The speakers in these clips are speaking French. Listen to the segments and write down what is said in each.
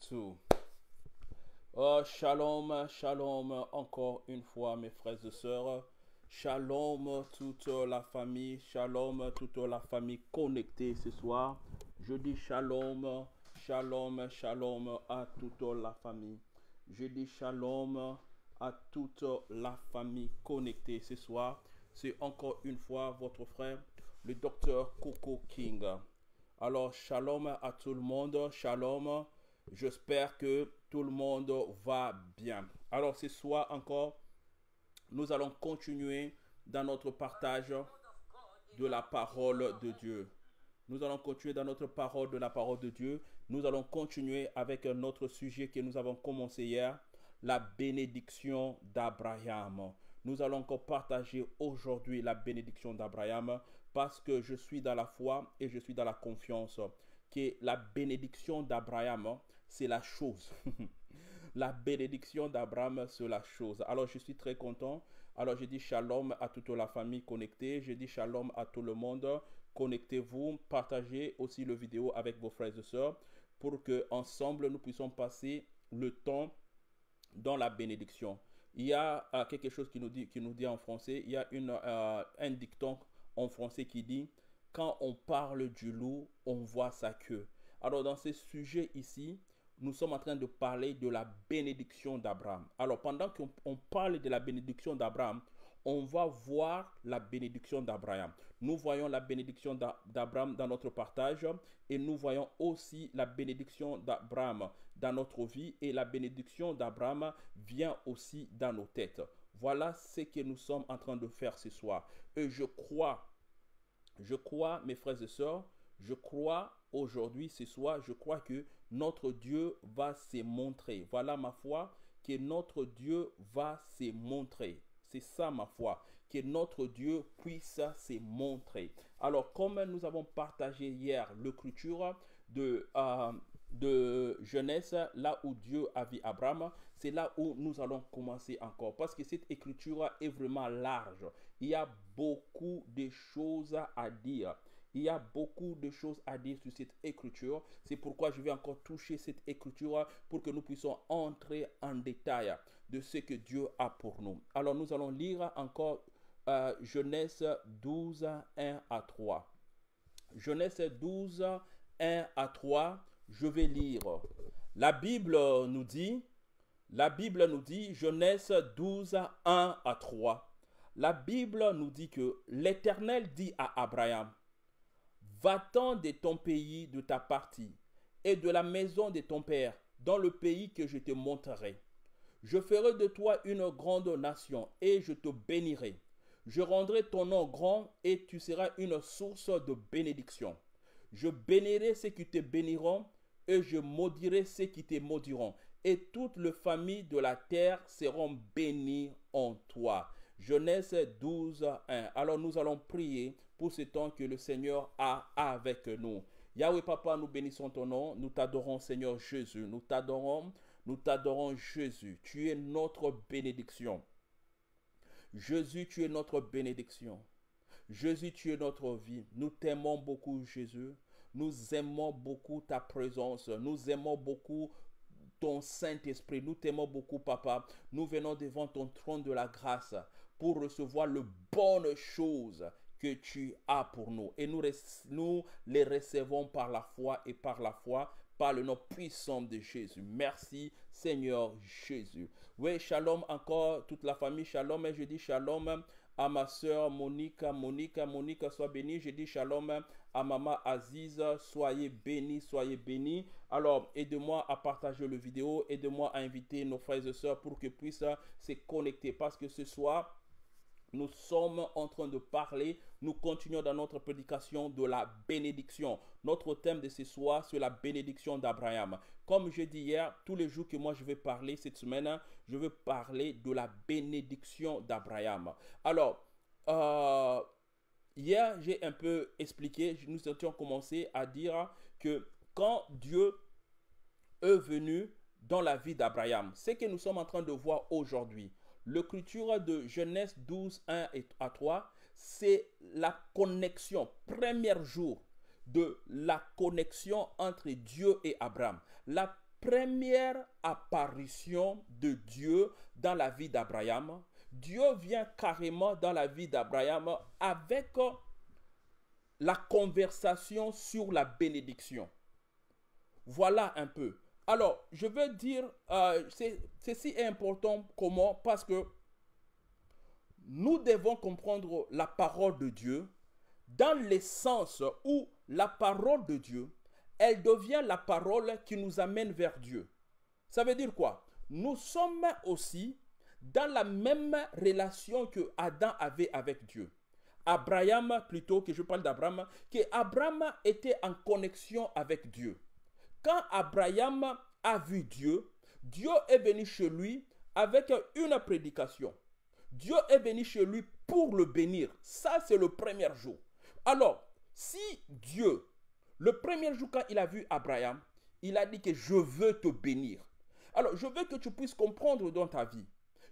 tout Oh, shalom, shalom, encore une fois, mes frères et sœurs. Shalom, toute la famille. Shalom, toute la famille connectée ce soir. Je dis shalom, shalom, shalom à toute la famille. Je dis shalom à toute la famille connectée ce soir. C'est encore une fois votre frère, le docteur Coco King. Alors, shalom à tout le monde. Shalom. J'espère que tout le monde va bien. Alors ce soir encore, nous allons continuer dans notre partage de la parole de Dieu. Nous allons continuer dans notre parole de la parole de Dieu. Nous allons continuer avec un autre sujet que nous avons commencé hier, la bénédiction d'Abraham. Nous allons encore partager aujourd'hui la bénédiction d'Abraham parce que je suis dans la foi et je suis dans la confiance que la bénédiction d'Abraham c'est la chose. la bénédiction d'Abraham sur la chose. Alors je suis très content. Alors je dis shalom à toute la famille connectée. Je dis shalom à tout le monde. Connectez-vous, partagez aussi le vidéo avec vos frères et sœurs pour que ensemble nous puissions passer le temps dans la bénédiction. Il y a euh, quelque chose qui nous dit, qui nous dit en français. Il y a une, euh, un dicton en français qui dit quand on parle du loup, on voit sa queue. Alors dans ce sujet ici, nous sommes en train de parler de la bénédiction d'Abraham. Alors pendant qu'on parle de la bénédiction d'Abraham, on va voir la bénédiction d'Abraham. Nous voyons la bénédiction d'Abraham dans notre partage et nous voyons aussi la bénédiction d'Abraham dans notre vie et la bénédiction d'Abraham vient aussi dans nos têtes. Voilà ce que nous sommes en train de faire ce soir. Et je crois, je crois, mes frères et sœurs, je crois aujourd'hui, ce soir, je crois que notre Dieu va se montrer. Voilà ma foi, que notre Dieu va se montrer. C'est ça ma foi, que notre Dieu puisse se montrer. Alors, comme nous avons partagé hier l'écriture de, jeunesse, Genèse, là où Dieu a vu Abraham, c'est là où nous allons commencer encore. Parce que cette écriture est vraiment large. Il y a beaucoup de choses à dire. Il y a beaucoup de choses à dire sur cette écriture. C'est pourquoi je vais encore toucher cette écriture pour que nous puissions entrer en détail de ce que Dieu a pour nous. Alors nous allons lire encore euh, Genèse 12, 1 à 3. Genèse 12, 1 à 3, je vais lire. La Bible nous dit, la Bible nous dit, Genèse 12, 1 à 3. La Bible nous dit que l'Éternel dit à Abraham, Battant de ton pays, de ta partie, et de la maison de ton père, dans le pays que je te montrerai. Je ferai de toi une grande nation, et je te bénirai. Je rendrai ton nom grand, et tu seras une source de bénédiction. Je bénirai ceux qui te béniront, et je maudirai ceux qui te maudiront. Et toutes les familles de la terre seront bénies en toi. Genèse 12, 1. Alors nous allons prier pour ce temps que le Seigneur a avec nous. Yahweh Papa, nous bénissons ton nom, nous t'adorons Seigneur Jésus, nous t'adorons, nous t'adorons Jésus, tu es notre bénédiction. Jésus, tu es notre bénédiction. Jésus, tu es notre vie. Nous t'aimons beaucoup Jésus, nous aimons beaucoup ta présence, nous aimons beaucoup ton Saint-Esprit. Nous t'aimons beaucoup, Papa. Nous venons devant ton trône de la grâce pour recevoir les bonnes choses que tu as pour nous. Et nous, nous les recevons par la foi et par la foi, par le nom puissant de Jésus. Merci Seigneur Jésus. Oui, shalom encore, toute la famille, shalom. Et hein. je dis shalom à ma soeur Monica Monica Monica sois bénie. Je dis shalom à maman Aziz, soyez bénie, soyez bénie. Alors, aide-moi à partager le vidéo, aide-moi à inviter nos frères et soeurs pour que puissent se connecter parce que ce soir, nous sommes en train de parler, nous continuons dans notre prédication de la bénédiction. Notre thème de ce soir, c'est la bénédiction d'Abraham. Comme je dis hier, tous les jours que moi je vais parler cette semaine, je vais parler de la bénédiction d'Abraham. Alors, euh, hier, j'ai un peu expliqué, nous étions commencé à dire que quand Dieu est venu dans la vie d'Abraham, ce que nous sommes en train de voir aujourd'hui, L'écriture de Genèse 12, 1 à 3, c'est la connexion, premier jour de la connexion entre Dieu et Abraham. La première apparition de Dieu dans la vie d'Abraham. Dieu vient carrément dans la vie d'Abraham avec euh, la conversation sur la bénédiction. Voilà un peu. Alors, je veux dire, euh, ceci est important. Comment Parce que nous devons comprendre la parole de Dieu dans le sens où la parole de Dieu, elle devient la parole qui nous amène vers Dieu. Ça veut dire quoi Nous sommes aussi dans la même relation que Adam avait avec Dieu. Abraham, plutôt que je parle d'Abraham, que Abraham était en connexion avec Dieu. Quand Abraham a vu Dieu, Dieu est venu chez lui avec une prédication. Dieu est venu chez lui pour le bénir. Ça, c'est le premier jour. Alors, si Dieu, le premier jour quand il a vu Abraham, il a dit que je veux te bénir. Alors, je veux que tu puisses comprendre dans ta vie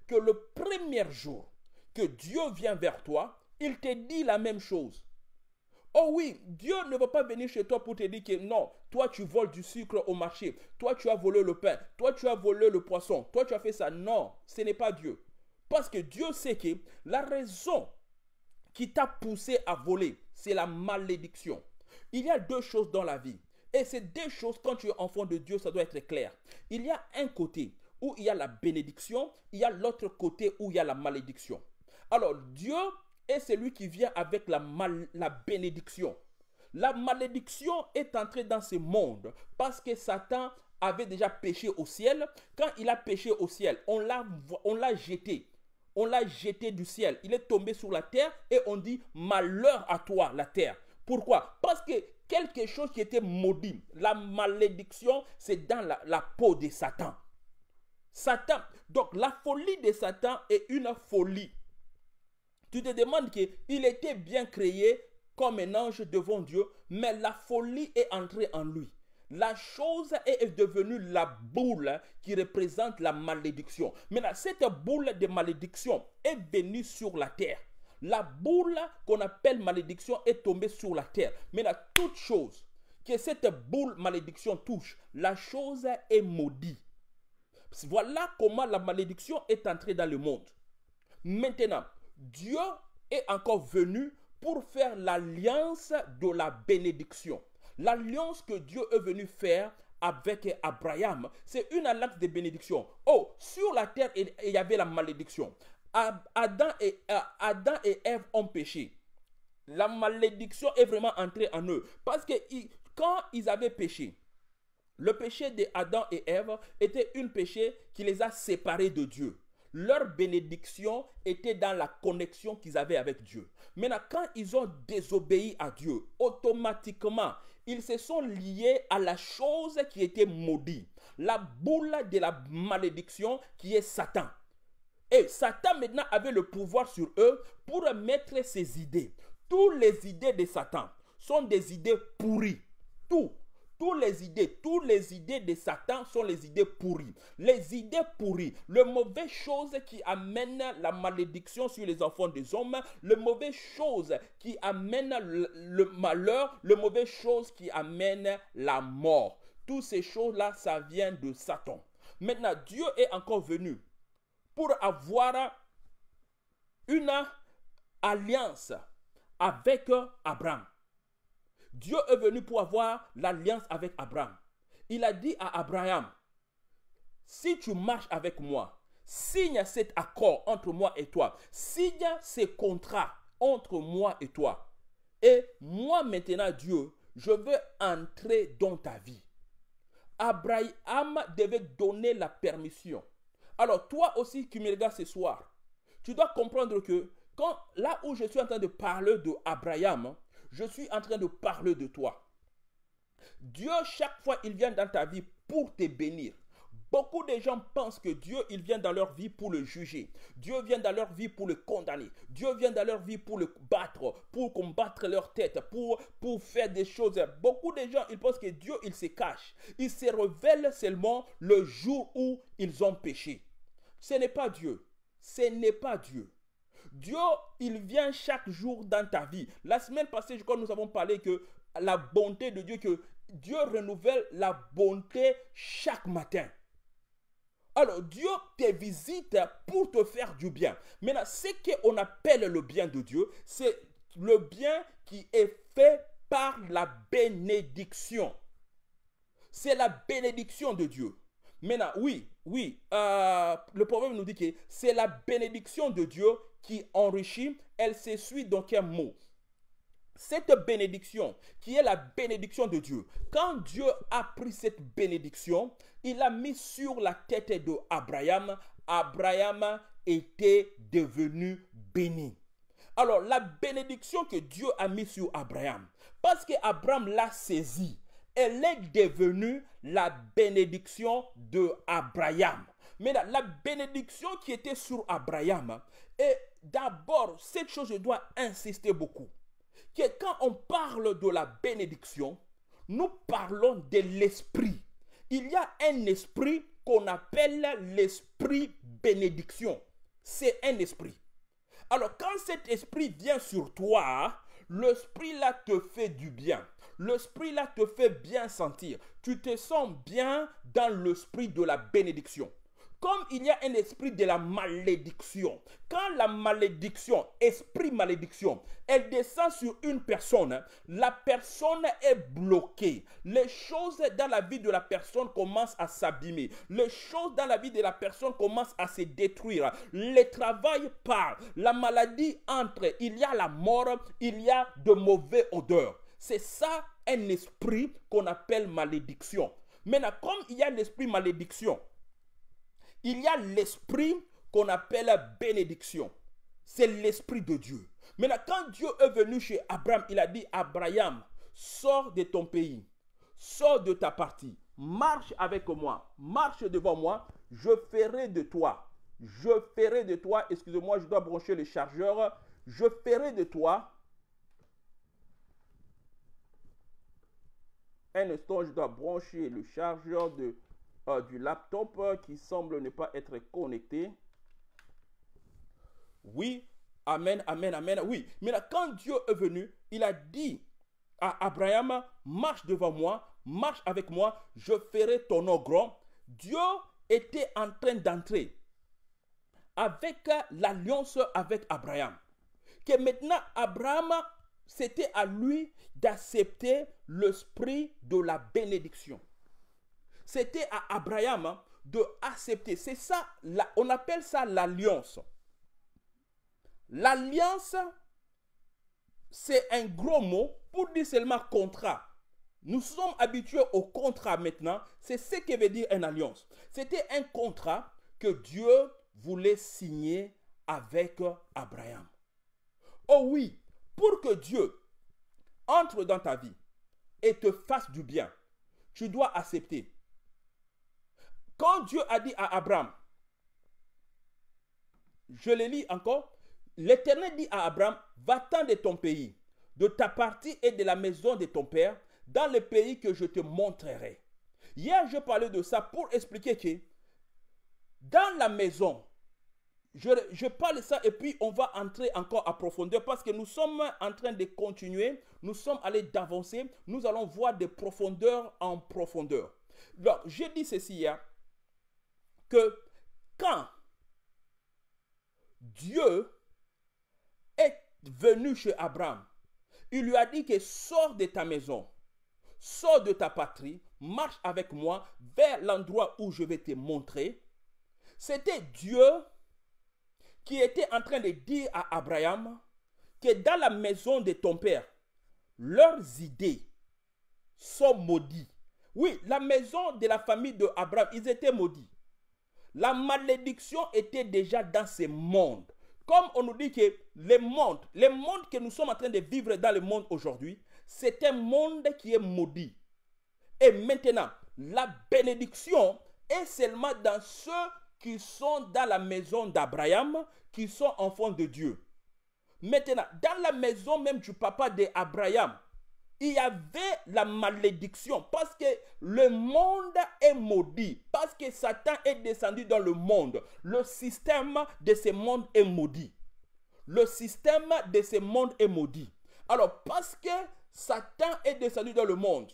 que le premier jour que Dieu vient vers toi, il te dit la même chose. Oh oui, Dieu ne va pas venir chez toi pour te dire que non, toi tu voles du sucre au marché, toi tu as volé le pain, toi tu as volé le poisson, toi tu as fait ça. Non, ce n'est pas Dieu. Parce que Dieu sait que la raison qui t'a poussé à voler, c'est la malédiction. Il y a deux choses dans la vie. Et ces deux choses, quand tu es enfant de Dieu, ça doit être clair. Il y a un côté où il y a la bénédiction, il y a l'autre côté où il y a la malédiction. Alors Dieu et celui qui vient avec la, la bénédiction. La malédiction est entrée dans ce monde parce que Satan avait déjà péché au ciel. Quand il a péché au ciel, on l'a jeté. On l'a jeté du ciel. Il est tombé sur la terre et on dit malheur à toi, la terre. Pourquoi Parce que quelque chose qui était maudit, la malédiction, c'est dans la, la peau de Satan. Satan, donc la folie de Satan est une folie tu te demandes qu'il était bien créé comme un ange devant Dieu, mais la folie est entrée en lui. La chose est devenue la boule qui représente la malédiction. Maintenant, cette boule de malédiction est venue sur la terre. La boule qu'on appelle malédiction est tombée sur la terre. Maintenant, toute chose que cette boule malédiction touche, la chose est maudite. Voilà comment la malédiction est entrée dans le monde. Maintenant, Dieu est encore venu pour faire l'alliance de la bénédiction. L'alliance que Dieu est venu faire avec Abraham, c'est une alliance de bénédiction. Oh, sur la terre, il y avait la malédiction. Adam et, euh, Adam et Ève ont péché. La malédiction est vraiment entrée en eux. Parce que quand ils avaient péché, le péché d'Adam et Ève était un péché qui les a séparés de Dieu leur bénédiction était dans la connexion qu'ils avaient avec Dieu. Maintenant, quand ils ont désobéi à Dieu, automatiquement, ils se sont liés à la chose qui était maudite, la boule de la malédiction qui est Satan. Et Satan maintenant avait le pouvoir sur eux pour mettre ses idées. Toutes les idées de Satan sont des idées pourries. Tout toutes les idées, toutes les idées de Satan sont les idées pourries. Les idées pourries, le mauvais chose qui amène la malédiction sur les enfants des hommes, le mauvais chose qui amène le, malheur, le mauvais chose qui amène la mort. Toutes ces choses-là, ça vient de Satan. Maintenant, Dieu est encore venu pour avoir une alliance avec Abraham. Dieu est venu pour avoir l'alliance avec Abraham. Il a dit à Abraham, si tu marches avec moi, signe cet accord entre moi et toi, signe ce contrat entre moi et toi. Et moi maintenant, Dieu, je veux entrer dans ta vie. Abraham devait donner la permission. Alors toi aussi qui me regardes ce soir, tu dois comprendre que quand, là où je suis en train de parler de Abraham, je suis en train de parler de toi. Dieu, chaque fois, il vient dans ta vie pour te bénir. Beaucoup de gens pensent que Dieu, il vient dans leur vie pour le juger. Dieu vient dans leur vie pour le condamner. Dieu vient dans leur vie pour le battre, pour combattre leur tête, pour, pour faire des choses. Beaucoup de gens, ils pensent que Dieu, il se cache. Il se révèle seulement le jour où ils ont péché. Ce n'est pas Dieu. Ce n'est pas Dieu. Dieu, il vient chaque jour dans ta vie. La semaine passée, je crois, nous avons parlé que la bonté de Dieu, que Dieu renouvelle la bonté chaque matin. Alors, Dieu te visite pour te faire du bien. Maintenant, ce qu'on appelle le bien de Dieu, c'est le bien qui est fait par la bénédiction. C'est la bénédiction de Dieu. Maintenant, oui, oui, euh, le problème nous dit que c'est la bénédiction de Dieu qui enrichit, elle s'essuie donc un mot. Cette bénédiction, qui est la bénédiction de Dieu, quand Dieu a pris cette bénédiction, il a mis sur la tête de Abraham. Abraham était devenu béni. Alors, la bénédiction que Dieu a mise sur Abraham, parce qu'Abraham Abraham l'a saisie, elle est devenue la bénédiction de Abraham. Mais la, bénédiction qui était sur Abraham, et d'abord, cette chose, je dois insister beaucoup, que quand on parle de la bénédiction, nous parlons de l'esprit. Il y a un esprit qu'on appelle l'esprit bénédiction. C'est un esprit. Alors quand cet esprit vient sur toi, l'esprit là te fait du bien l'esprit là te fait bien sentir. Tu te sens bien dans l'esprit de la bénédiction. Comme il y a un esprit de la malédiction. Quand la malédiction, esprit malédiction, elle descend sur une personne, la personne est bloquée. Les choses dans la vie de la personne commencent à s'abîmer. Les choses dans la vie de la personne commencent à se détruire. Le travail part. La maladie entre. Il y a la mort. Il y a de mauvais odeurs. C'est ça un esprit qu'on appelle malédiction. Maintenant, comme il y a l'esprit malédiction, il y a l'esprit qu'on appelle bénédiction. C'est l'esprit de Dieu. Maintenant, quand Dieu est venu chez Abraham, il a dit, Abraham, sors de ton pays, sors de ta partie, marche avec moi, marche devant moi, je ferai de toi, je ferai de toi, excusez-moi, je dois brancher le chargeur, je ferai de toi un instant, je dois brancher le chargeur de, euh, du laptop euh, qui semble ne pas être connecté. Oui, Amen, Amen, Amen. Oui, mais là, quand Dieu est venu, il a dit à Abraham, marche devant moi, marche avec moi, je ferai ton nom grand. Dieu était en train d'entrer avec euh, l'alliance avec Abraham. Que maintenant, Abraham c'était à lui d'accepter l'esprit de la bénédiction. C'était à Abraham hein, de accepter. C'est ça, on appelle ça l'alliance. L'alliance, c'est un gros mot pour dire seulement contrat. Nous sommes habitués au contrat maintenant. C'est ce que veut dire une alliance. C'était un contrat que Dieu voulait signer avec Abraham. Oh oui, pour que Dieu entre dans ta vie et te fasse du bien, tu dois accepter. Quand Dieu a dit à Abraham, je le lis encore, l'Éternel dit à Abraham, va-t'en de ton pays, de ta partie et de la maison de ton père, dans le pays que je te montrerai. Hier, je parlais de ça pour expliquer que dans la maison, je, parle ça et puis on va entrer encore à profondeur parce que nous sommes en train de continuer, nous sommes allés d'avancer, nous allons voir de profondeur en profondeur. Donc, je dis ceci, là hein, que quand Dieu est venu chez Abraham, il lui a dit que sors de ta maison, sors de ta patrie, marche avec moi vers l'endroit où je vais te montrer. C'était Dieu qui était en train de dire à Abraham que dans la maison de ton père, leurs idées sont maudites. Oui, la maison de la famille d'Abraham, ils étaient maudits. La malédiction était déjà dans ce monde. Comme on nous dit que le monde, le monde que nous sommes en train de vivre dans le monde aujourd'hui, c'est un monde qui est maudit. Et maintenant, la bénédiction est seulement dans ceux qui sont dans la maison d'Abraham, qui sont enfants de Dieu. Maintenant, dans la maison même du papa d'Abraham, il y avait la malédiction parce que le monde est maudit, parce que Satan est descendu dans le monde. Le système de ce monde est maudit. Le système de ce monde est maudit. Alors, parce que Satan est descendu dans le monde,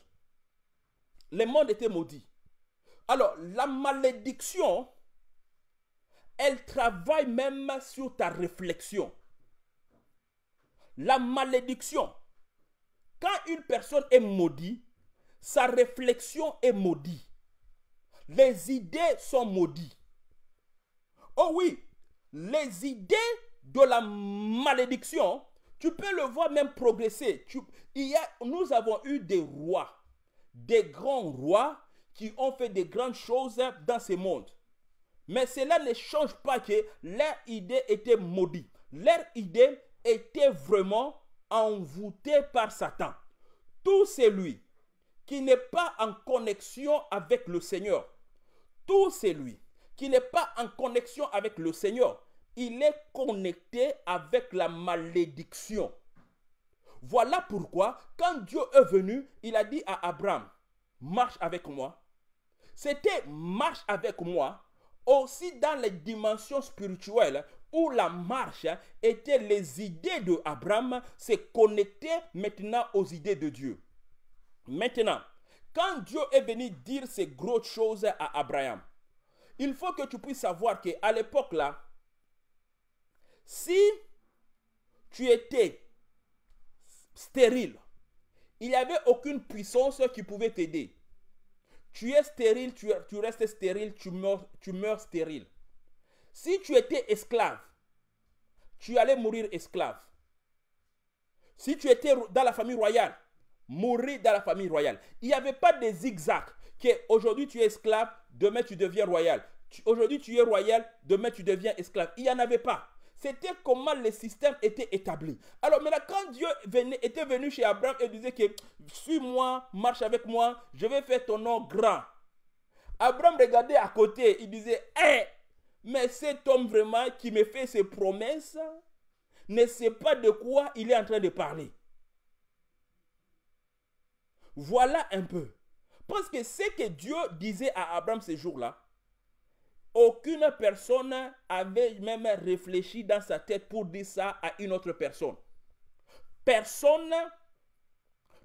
le monde était maudit. Alors, la malédiction elle travaille même sur ta réflexion. La malédiction. Quand une personne est maudite, sa réflexion est maudite. Les idées sont maudites. Oh oui, les idées de la malédiction, tu peux le voir même progresser. nous avons eu des rois, des grands rois qui ont fait des grandes choses dans ce monde. Mais cela ne change pas que leur idée était maudite. Leur idée était vraiment envoûtée par Satan. Tout celui qui n'est pas en connexion avec le Seigneur, tout celui qui n'est pas en connexion avec le Seigneur, il est connecté avec la malédiction. Voilà pourquoi, quand Dieu est venu, il a dit à Abraham, marche avec moi. C'était marche avec moi aussi dans les dimensions spirituelles où la marche était les idées de Abraham se maintenant aux idées de Dieu. Maintenant, quand Dieu est venu dire ces grosses choses à Abraham, il faut que tu puisses savoir que à l'époque là, si tu étais stérile, il n'y avait aucune puissance qui pouvait t'aider. Tu es stérile, tu, restes stérile, tu meurs, tu meurs stérile. Si tu étais esclave, tu allais mourir esclave. Si tu étais dans la famille royale, mourir dans la famille royale. Il n'y avait pas de zigzag que aujourd'hui tu es esclave, demain tu deviens royal. Aujourd'hui tu es royal, demain tu deviens esclave. Il n'y en avait pas. C'était comment le système était établi. Alors maintenant, quand Dieu était venu chez Abraham et disait que suis-moi, marche avec moi, je vais faire ton nom grand. Abraham regardait à côté, il disait, hein, mais cet homme vraiment qui me fait ses promesses ne sait pas de quoi il est en train de parler. Voilà un peu. Parce que ce que Dieu disait à Abraham ces jours-là, aucune personne avait même réfléchi dans sa tête pour dire ça à une autre personne. Personne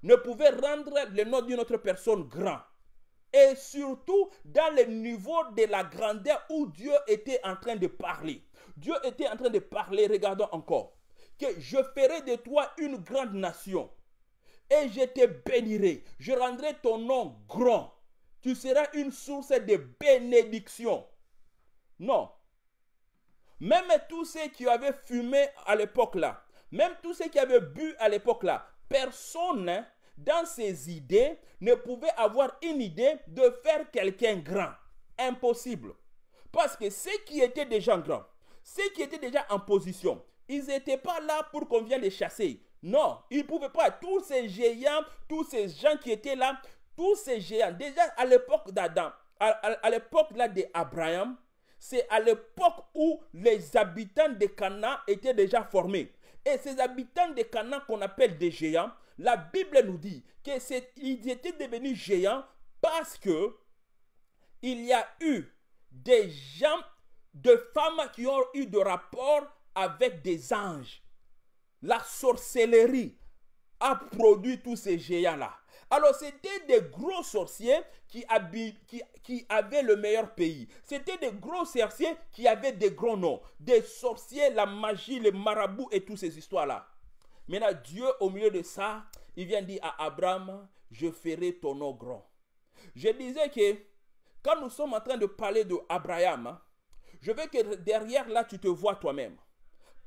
ne pouvait rendre le nom d'une autre personne grand. Et surtout dans le niveau de la grandeur où Dieu était en train de parler. Dieu était en train de parler, regardons encore, que je ferai de toi une grande nation et je te bénirai. Je rendrai ton nom grand. Tu seras une source de bénédiction. Non. Même tous ceux qui avaient fumé à l'époque là, même tous ceux qui avaient bu à l'époque là, personne hein, dans ses idées ne pouvait avoir une idée de faire quelqu'un grand. Impossible. Parce que ceux qui étaient déjà grands, ceux qui étaient déjà en position, ils n'étaient pas là pour qu'on vienne les chasser. Non, ils ne pouvaient pas. Tous ces géants, tous ces gens qui étaient là, tous ces géants, déjà à l'époque d'Adam, à, l'époque là d'Abraham, c'est à l'époque où les habitants de Cana étaient déjà formés. Et ces habitants de Cana qu'on appelle des géants, la Bible nous dit qu'ils étaient devenus géants parce que il y a eu des gens, de femmes qui ont eu de rapports avec des anges. La sorcellerie a produit tous ces géants-là. Alors c'était des gros sorciers qui, avaient le meilleur pays. C'était des gros sorciers qui avaient des grands noms. Des sorciers, la magie, les marabouts et toutes ces histoires-là. Maintenant, Dieu, au milieu de ça, il vient dire à Abraham, je ferai ton nom grand. Je disais que quand nous sommes en train de parler de Abraham, hein, je veux que derrière là, tu te vois toi-même.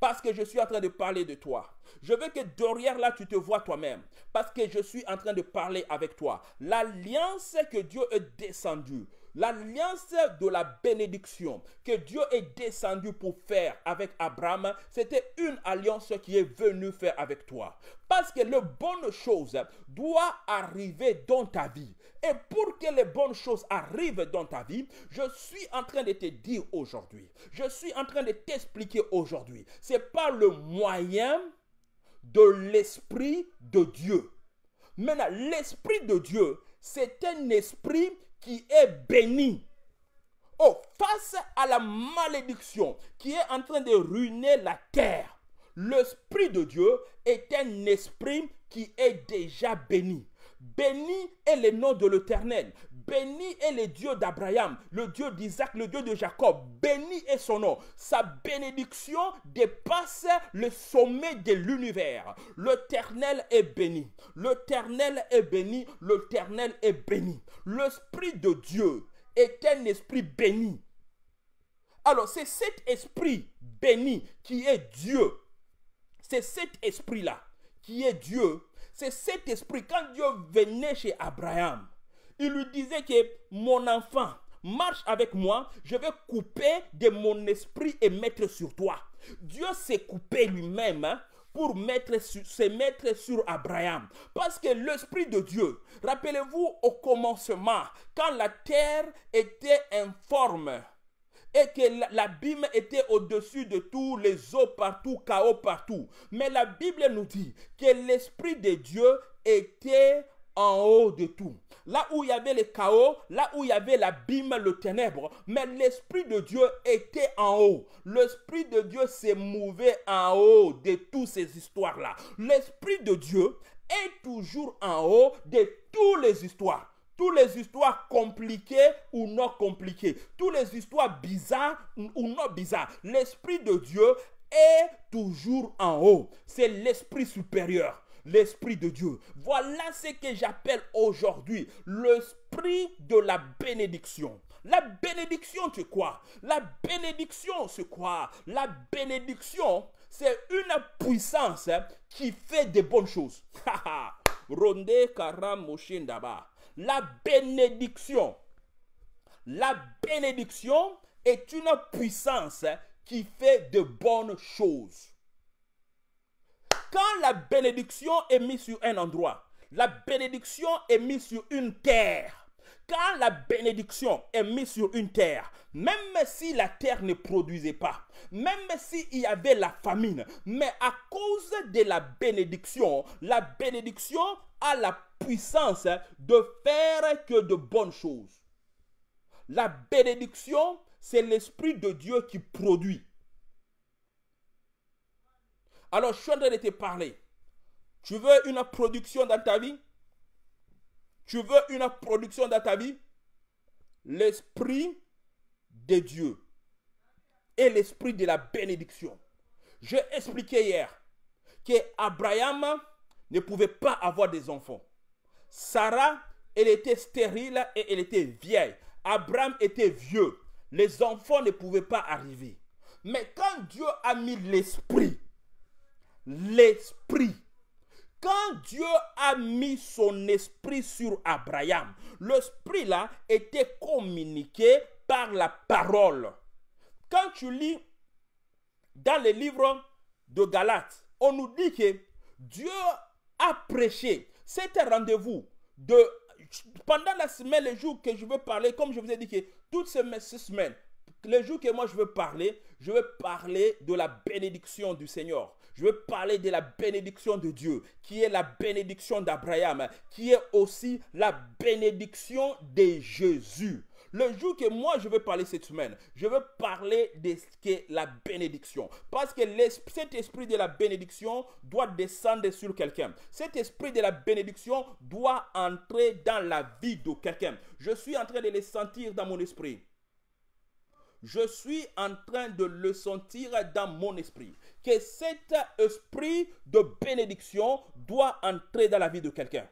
Parce que je suis en train de parler de toi. Je veux que derrière là, tu te vois toi-même. Parce que je suis en train de parler avec toi. L'alliance que Dieu est descendue, L'alliance de la bénédiction que Dieu est descendu pour faire avec Abraham, c'était une alliance qui est venue faire avec toi. Parce que les bonnes choses doivent arriver dans ta vie. Et pour que les bonnes choses arrivent dans ta vie, je suis en train de te dire aujourd'hui, je suis en train de t'expliquer aujourd'hui, c'est pas le moyen de l'Esprit de Dieu. Maintenant, l'Esprit de Dieu, c'est un esprit qui est béni. Oh, face à la malédiction qui est en train de ruiner la terre, l'Esprit de Dieu est un esprit qui est déjà béni. Béni est le nom de l'Éternel. Béni est le Dieu d'Abraham, le Dieu d'Isaac, le Dieu de Jacob. Béni est son nom. Sa bénédiction dépasse le sommet de l'univers. L'Éternel est béni. L'Éternel est béni. L'Éternel est béni. L'Esprit de Dieu est un esprit béni. Alors c'est cet esprit béni qui est Dieu. C'est cet esprit-là qui est Dieu. C'est cet esprit. Quand Dieu venait chez Abraham, il lui disait que mon enfant, marche avec moi, je vais couper de mon esprit et mettre sur toi. Dieu s'est coupé lui-même hein, pour mettre se mettre sur Abraham. Parce que l'Esprit de Dieu, rappelez-vous au commencement, quand la terre était informe, et que l'abîme était au-dessus de tous les eaux partout, chaos partout. Mais la Bible nous dit que l'Esprit de Dieu était en haut de tout. Là où il y avait le chaos, là où il y avait l'abîme, le ténèbre, mais l'Esprit de Dieu était en haut. L'Esprit de Dieu s'est mouvé en haut de toutes ces histoires-là. L'Esprit de Dieu est toujours en haut de toutes les histoires toutes les histoires compliquées ou non compliquées, toutes les histoires bizarres ou non bizarres. L'Esprit de Dieu est toujours en haut. C'est l'Esprit supérieur l'Esprit de Dieu. Voilà ce que j'appelle aujourd'hui l'Esprit de la bénédiction. La bénédiction, tu crois La bénédiction, c'est quoi La bénédiction, c'est une puissance qui fait de bonnes choses. Ronde Karam La bénédiction. La bénédiction est une puissance qui fait de bonnes choses. Quand la bénédiction est mise sur un endroit, la bénédiction est mise sur une terre. Quand la bénédiction est mise sur une terre, même si la terre ne produisait pas, même s'il y avait la famine, mais à cause de la bénédiction, la bénédiction a la puissance de faire que de bonnes choses. La bénédiction, c'est l'Esprit de Dieu qui produit. Alors, je suis en train de te parler. Tu veux une production dans ta vie Tu veux une production dans ta vie L'Esprit de Dieu et l'Esprit de la bénédiction. J'ai expliqué hier que Abraham ne pouvait pas avoir des enfants. Sarah, elle était stérile et elle était vieille. Abraham était vieux. Les enfants ne pouvaient pas arriver. Mais quand Dieu a mis l'esprit l'esprit. Quand Dieu a mis son esprit sur Abraham, l'esprit là était communiqué par la parole. Quand tu lis dans les livres de Galates, on nous dit que Dieu a prêché. C'était rendez-vous de pendant la semaine, les jours que je veux parler, comme je vous ai dit que toutes ces semaines, les jours que moi je veux parler, je veux parler de la bénédiction du Seigneur. Je veux parler de la bénédiction de Dieu, qui est la bénédiction d'Abraham, qui est aussi la bénédiction de Jésus. Le jour que moi je veux parler cette semaine, je veux parler de ce qu'est la bénédiction. Parce que cet esprit de la bénédiction doit descendre sur quelqu'un. Cet esprit de la bénédiction doit entrer dans la vie de quelqu'un. Je suis en train de le sentir dans mon esprit je suis en train de le sentir dans mon esprit. Que cet esprit de bénédiction doit entrer dans la vie de quelqu'un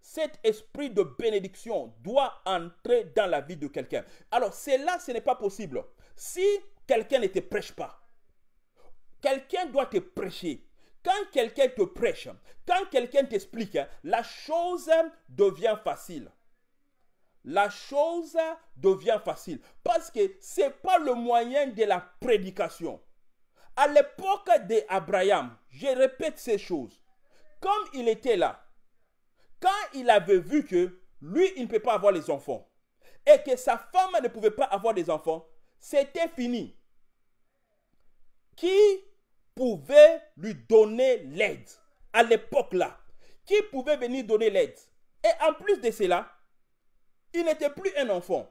cet esprit de bénédiction doit entrer dans la vie de quelqu'un. Alors, cela, ce n'est pas possible. Si quelqu'un ne te prêche pas, quelqu'un doit te prêcher. Quand quelqu'un te prêche, quand quelqu'un t'explique, la chose devient facile la chose devient facile. Parce que ce n'est pas le moyen de la prédication. À l'époque d'Abraham, je répète ces choses. Comme il était là, quand il avait vu que lui, il ne peut pas avoir les enfants et que sa femme ne pouvait pas avoir des enfants, c'était fini. Qui pouvait lui donner l'aide à l'époque là Qui pouvait venir donner l'aide Et en plus de cela, il n'était plus un enfant.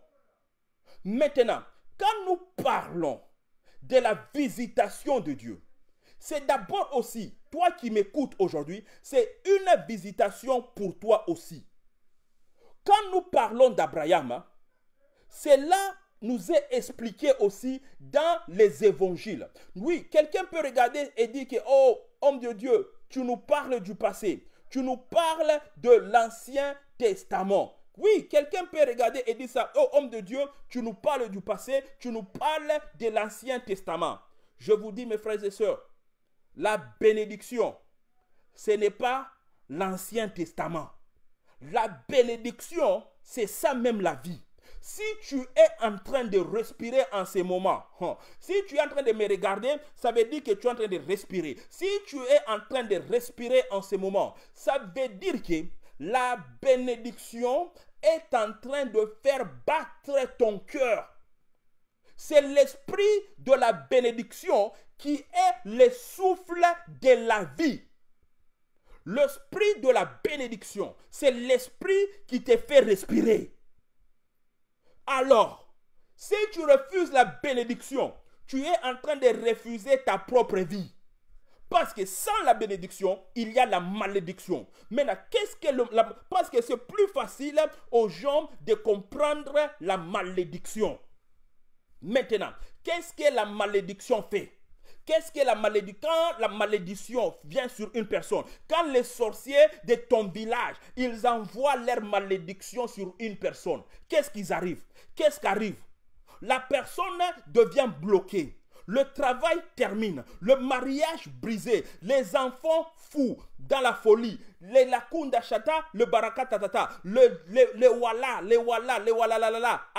Maintenant, quand nous parlons de la visitation de Dieu, c'est d'abord aussi, toi qui m'écoutes aujourd'hui, c'est une visitation pour toi aussi. Quand nous parlons d'Abraham, cela nous est expliqué aussi dans les évangiles. Oui, quelqu'un peut regarder et dire que, oh, homme de Dieu, tu nous parles du passé, tu nous parles de l'Ancien Testament. Oui, quelqu'un peut regarder et dire ça, oh homme de Dieu, tu nous parles du passé, tu nous parles de l'Ancien Testament. Je vous dis, mes frères et sœurs, la bénédiction, ce n'est pas l'Ancien Testament. La bénédiction, c'est ça même la vie. Si tu es en train de respirer en ce moment, hein, si tu es en train de me regarder, ça veut dire que tu es en train de respirer. Si tu es en train de respirer en ce moment, ça veut dire que la bénédiction, est en train de faire battre ton cœur. C'est l'esprit de la bénédiction qui est le souffle de la vie. L'esprit de la bénédiction, c'est l'esprit qui te fait respirer. Alors, si tu refuses la bénédiction, tu es en train de refuser ta propre vie. Parce que sans la bénédiction, il y a la malédiction. Maintenant, qu'est-ce que la, parce que c'est plus facile aux gens de comprendre la malédiction. Maintenant, qu'est-ce que la malédiction fait Qu'est-ce que la malédiction Quand la malédiction vient sur une personne, quand les sorciers de ton village, ils envoient leur malédiction sur une personne, qu'est-ce qu'ils arrivent Qu'est-ce qu'arrive La personne devient bloquée le travail termine, le mariage brisé, les enfants fous dans la folie, les lacunes d'Achata, le barakatatata, le, le, les wala, les wala, les wala la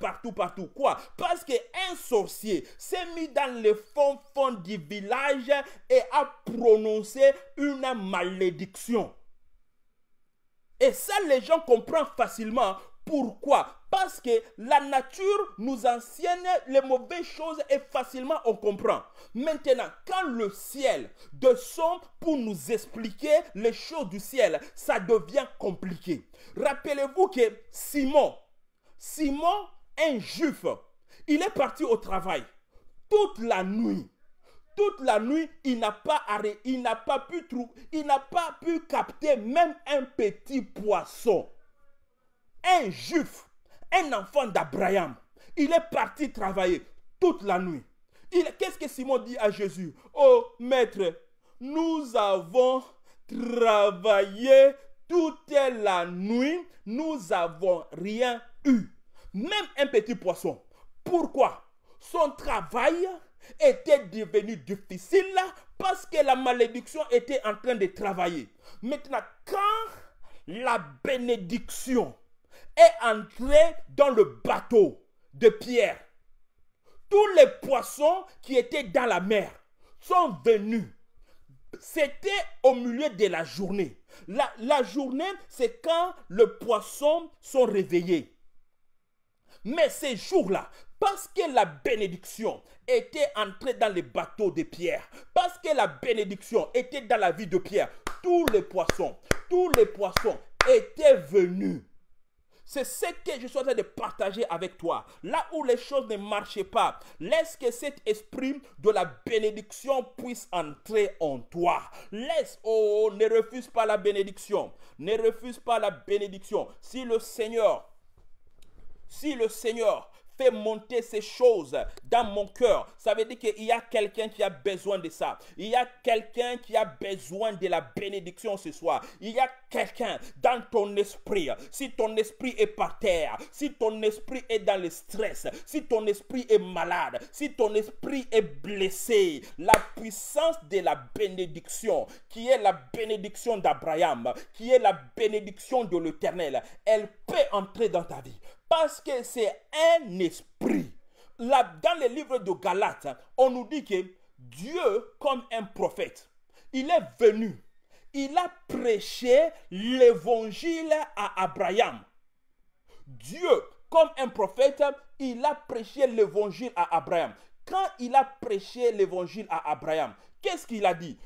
partout, partout. Quoi Parce qu'un sorcier s'est mis dans le fond fonds du village et a prononcé une malédiction. Et ça, les gens comprennent facilement pourquoi Parce que la nature nous enseigne les mauvaises choses et facilement on comprend. Maintenant, quand le ciel descend pour nous expliquer les choses du ciel, ça devient compliqué. Rappelez-vous que Simon, Simon, un juif, il est parti au travail toute la nuit toute la nuit, il n'a pas arrêté, il n'a pas pu trouver, il n'a pas pu capter même un petit poisson un juif, un enfant d'Abraham, il est parti travailler toute la nuit. Qu'est-ce que Simon dit à Jésus Oh maître, nous avons travaillé toute la nuit, nous n'avons rien eu. Même un petit poisson. Pourquoi Son travail était devenu difficile parce que la malédiction était en train de travailler. Maintenant, quand la bénédiction est entré dans le bateau de Pierre. Tous les poissons qui étaient dans la mer sont venus. C'était au milieu de la journée. La, journée, c'est quand les poissons sont réveillés. Mais ces jours-là, parce que la bénédiction était entrée dans les bateaux de Pierre, parce que la bénédiction était dans la vie de Pierre, tous les poissons, tous les poissons étaient venus c'est ce que je suis en train de partager avec toi. Là où les choses ne marchaient pas, laisse que cet esprit de la bénédiction puisse entrer en toi. Laisse, oh, ne refuse pas la bénédiction. Ne refuse pas la bénédiction. Si le Seigneur si le Seigneur fais monter ces choses dans mon cœur. Ça veut dire qu'il y a quelqu'un qui a besoin de ça. Il y a quelqu'un qui a besoin de la bénédiction ce soir. Il y a quelqu'un dans ton esprit. Si ton esprit est par terre, si ton esprit est dans le stress, si ton esprit est malade, si ton esprit est blessé, la puissance de la bénédiction, qui est la bénédiction d'Abraham, qui est la bénédiction de l'Éternel, elle peut entrer dans ta vie. Parce que c'est un esprit. dans les livres de Galates, on nous dit que Dieu, comme un prophète, il est venu. Il a prêché l'évangile à Abraham. Dieu, comme un prophète, il a prêché l'évangile à Abraham. Quand il a prêché l'évangile à Abraham, qu'est-ce qu'il a dit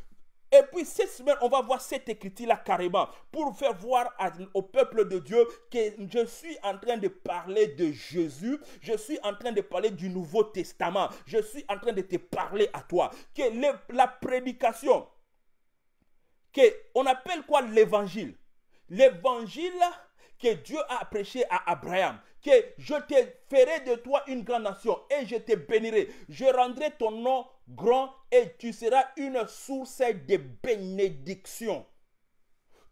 et puis cette semaine, on va voir cette écriture-là carrément pour faire voir au peuple de Dieu que je suis en train de parler de Jésus, je suis en train de parler du Nouveau Testament, je suis en train de te parler à toi. Que la prédication, que on appelle quoi l'évangile L'évangile, que Dieu a prêché à Abraham, que je te ferai de toi une grande nation et je te bénirai. Je rendrai ton nom grand et tu seras une source de bénédiction.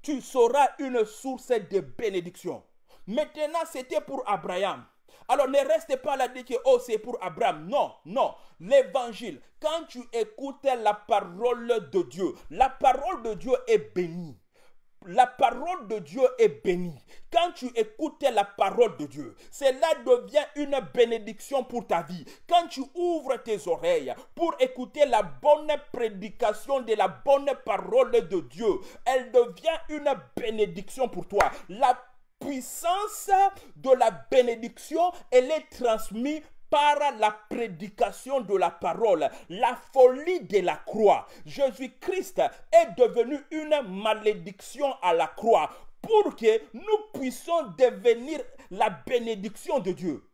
Tu seras une source de bénédiction. Maintenant, c'était pour Abraham. Alors ne reste pas là dire que oh c'est pour Abraham. Non, non. L'évangile, quand tu écoutes la parole de Dieu, la parole de Dieu est bénie. La parole de Dieu est bénie. Quand tu écoutes la parole de Dieu, cela devient une bénédiction pour ta vie. Quand tu ouvres tes oreilles pour écouter la bonne prédication de la bonne parole de Dieu, elle devient une bénédiction pour toi. La puissance de la bénédiction, elle est transmise par la prédication de la parole, la folie de la croix. Jésus-Christ est devenu une malédiction à la croix pour que nous puissions devenir la bénédiction de Dieu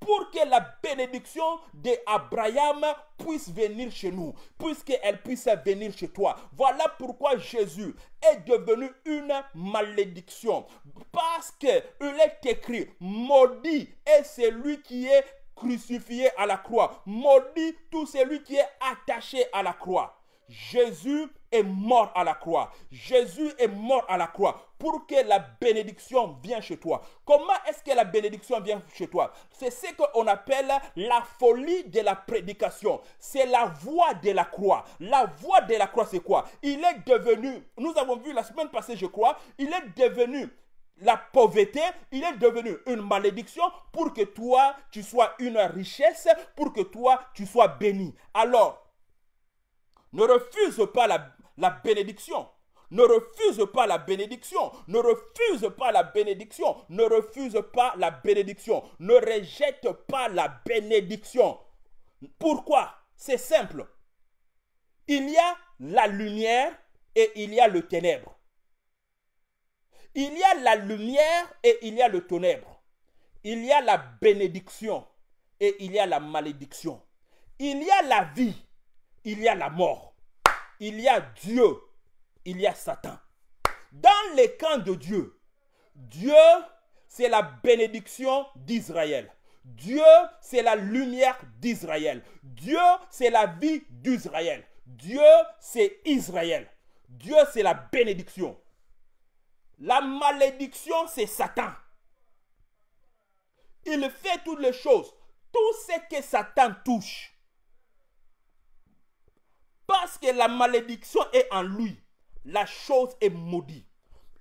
pour que la bénédiction d'Abraham puisse venir chez nous, puisqu'elle puisse venir chez toi. Voilà pourquoi Jésus est devenu une malédiction. Parce qu'il est écrit, maudit est celui qui est crucifié à la croix. Maudit tout celui qui est attaché à la croix. Jésus est mort à la croix. Jésus est mort à la croix pour que la bénédiction vienne chez toi. Comment est-ce que la bénédiction vient chez toi C'est ce qu'on appelle la folie de la prédication. C'est la voie de la croix. La voie de la croix, c'est quoi Il est devenu, nous avons vu la semaine passée, je crois, il est devenu la pauvreté, il est devenu une malédiction pour que toi, tu sois une richesse, pour que toi, tu sois béni. Alors, ne refuse pas la, la bénédiction. Ne refuse pas la bénédiction. Ne refuse pas la bénédiction. Ne refuse pas la bénédiction. Ne rejette pas la bénédiction. Pourquoi C'est simple. Il y a la lumière et il y a le ténèbre. Il y a la lumière et il y a le ténèbre. Il y a la bénédiction et il y a la malédiction. Il y a la vie, il y a la mort. Il y a Dieu, il y a Satan. Dans les camps de Dieu, Dieu, c'est la bénédiction d'Israël. Dieu, c'est la lumière d'Israël. Dieu, c'est la vie d'Israël. Dieu, c'est Israël. Dieu, c'est la bénédiction. La malédiction, c'est Satan. Il fait toutes les choses, tout ce que Satan touche. Parce que la malédiction est en lui, la chose est maudite.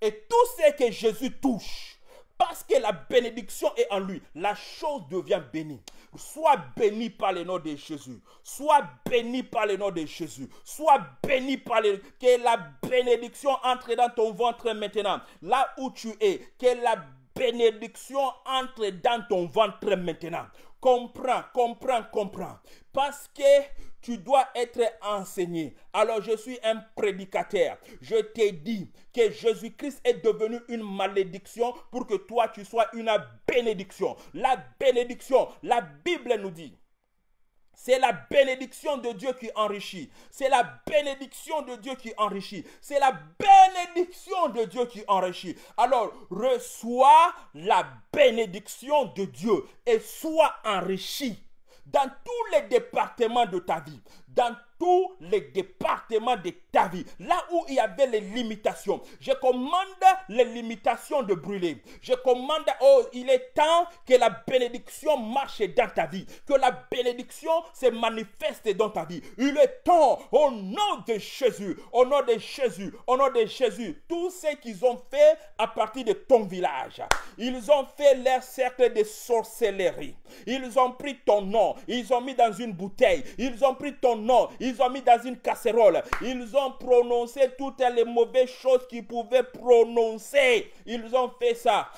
Et tout ce que Jésus touche, parce que la bénédiction est en lui, la chose devient bénie. Sois béni par le nom de Jésus. Sois béni par le nom de Jésus. Sois béni par le... Que la bénédiction entre dans ton ventre maintenant. Là où tu es. Que la bénédiction entre dans ton ventre maintenant. Comprends, comprends, comprends. Parce que tu dois être enseigné. Alors je suis un prédicateur. Je t'ai dit que Jésus-Christ est devenu une malédiction pour que toi tu sois une bénédiction. La bénédiction, la Bible nous dit. C'est la bénédiction de Dieu qui enrichit. C'est la bénédiction de Dieu qui enrichit. C'est la bénédiction de Dieu qui enrichit. Alors, reçois la bénédiction de Dieu et sois enrichi dans tous les départements de ta vie, dans tous les départements de ta vie. Là où il y avait les limitations, je commande les limitations de brûler. Je commande, oh, il est temps que la bénédiction marche dans ta vie, que la bénédiction se manifeste dans ta vie. Il est temps, au nom de Jésus, au nom de Jésus, au nom de Jésus, tout ce qu'ils ont fait à partir de ton village. Ils ont fait leur cercle de sorcellerie. Ils ont pris ton nom, ils ont mis dans une bouteille, ils ont pris ton nom, ils ont mis dans une casserole. Ils ont prononcé toutes les mauvaises choses qu'ils pouvaient prononcer. Ils ont fait ça.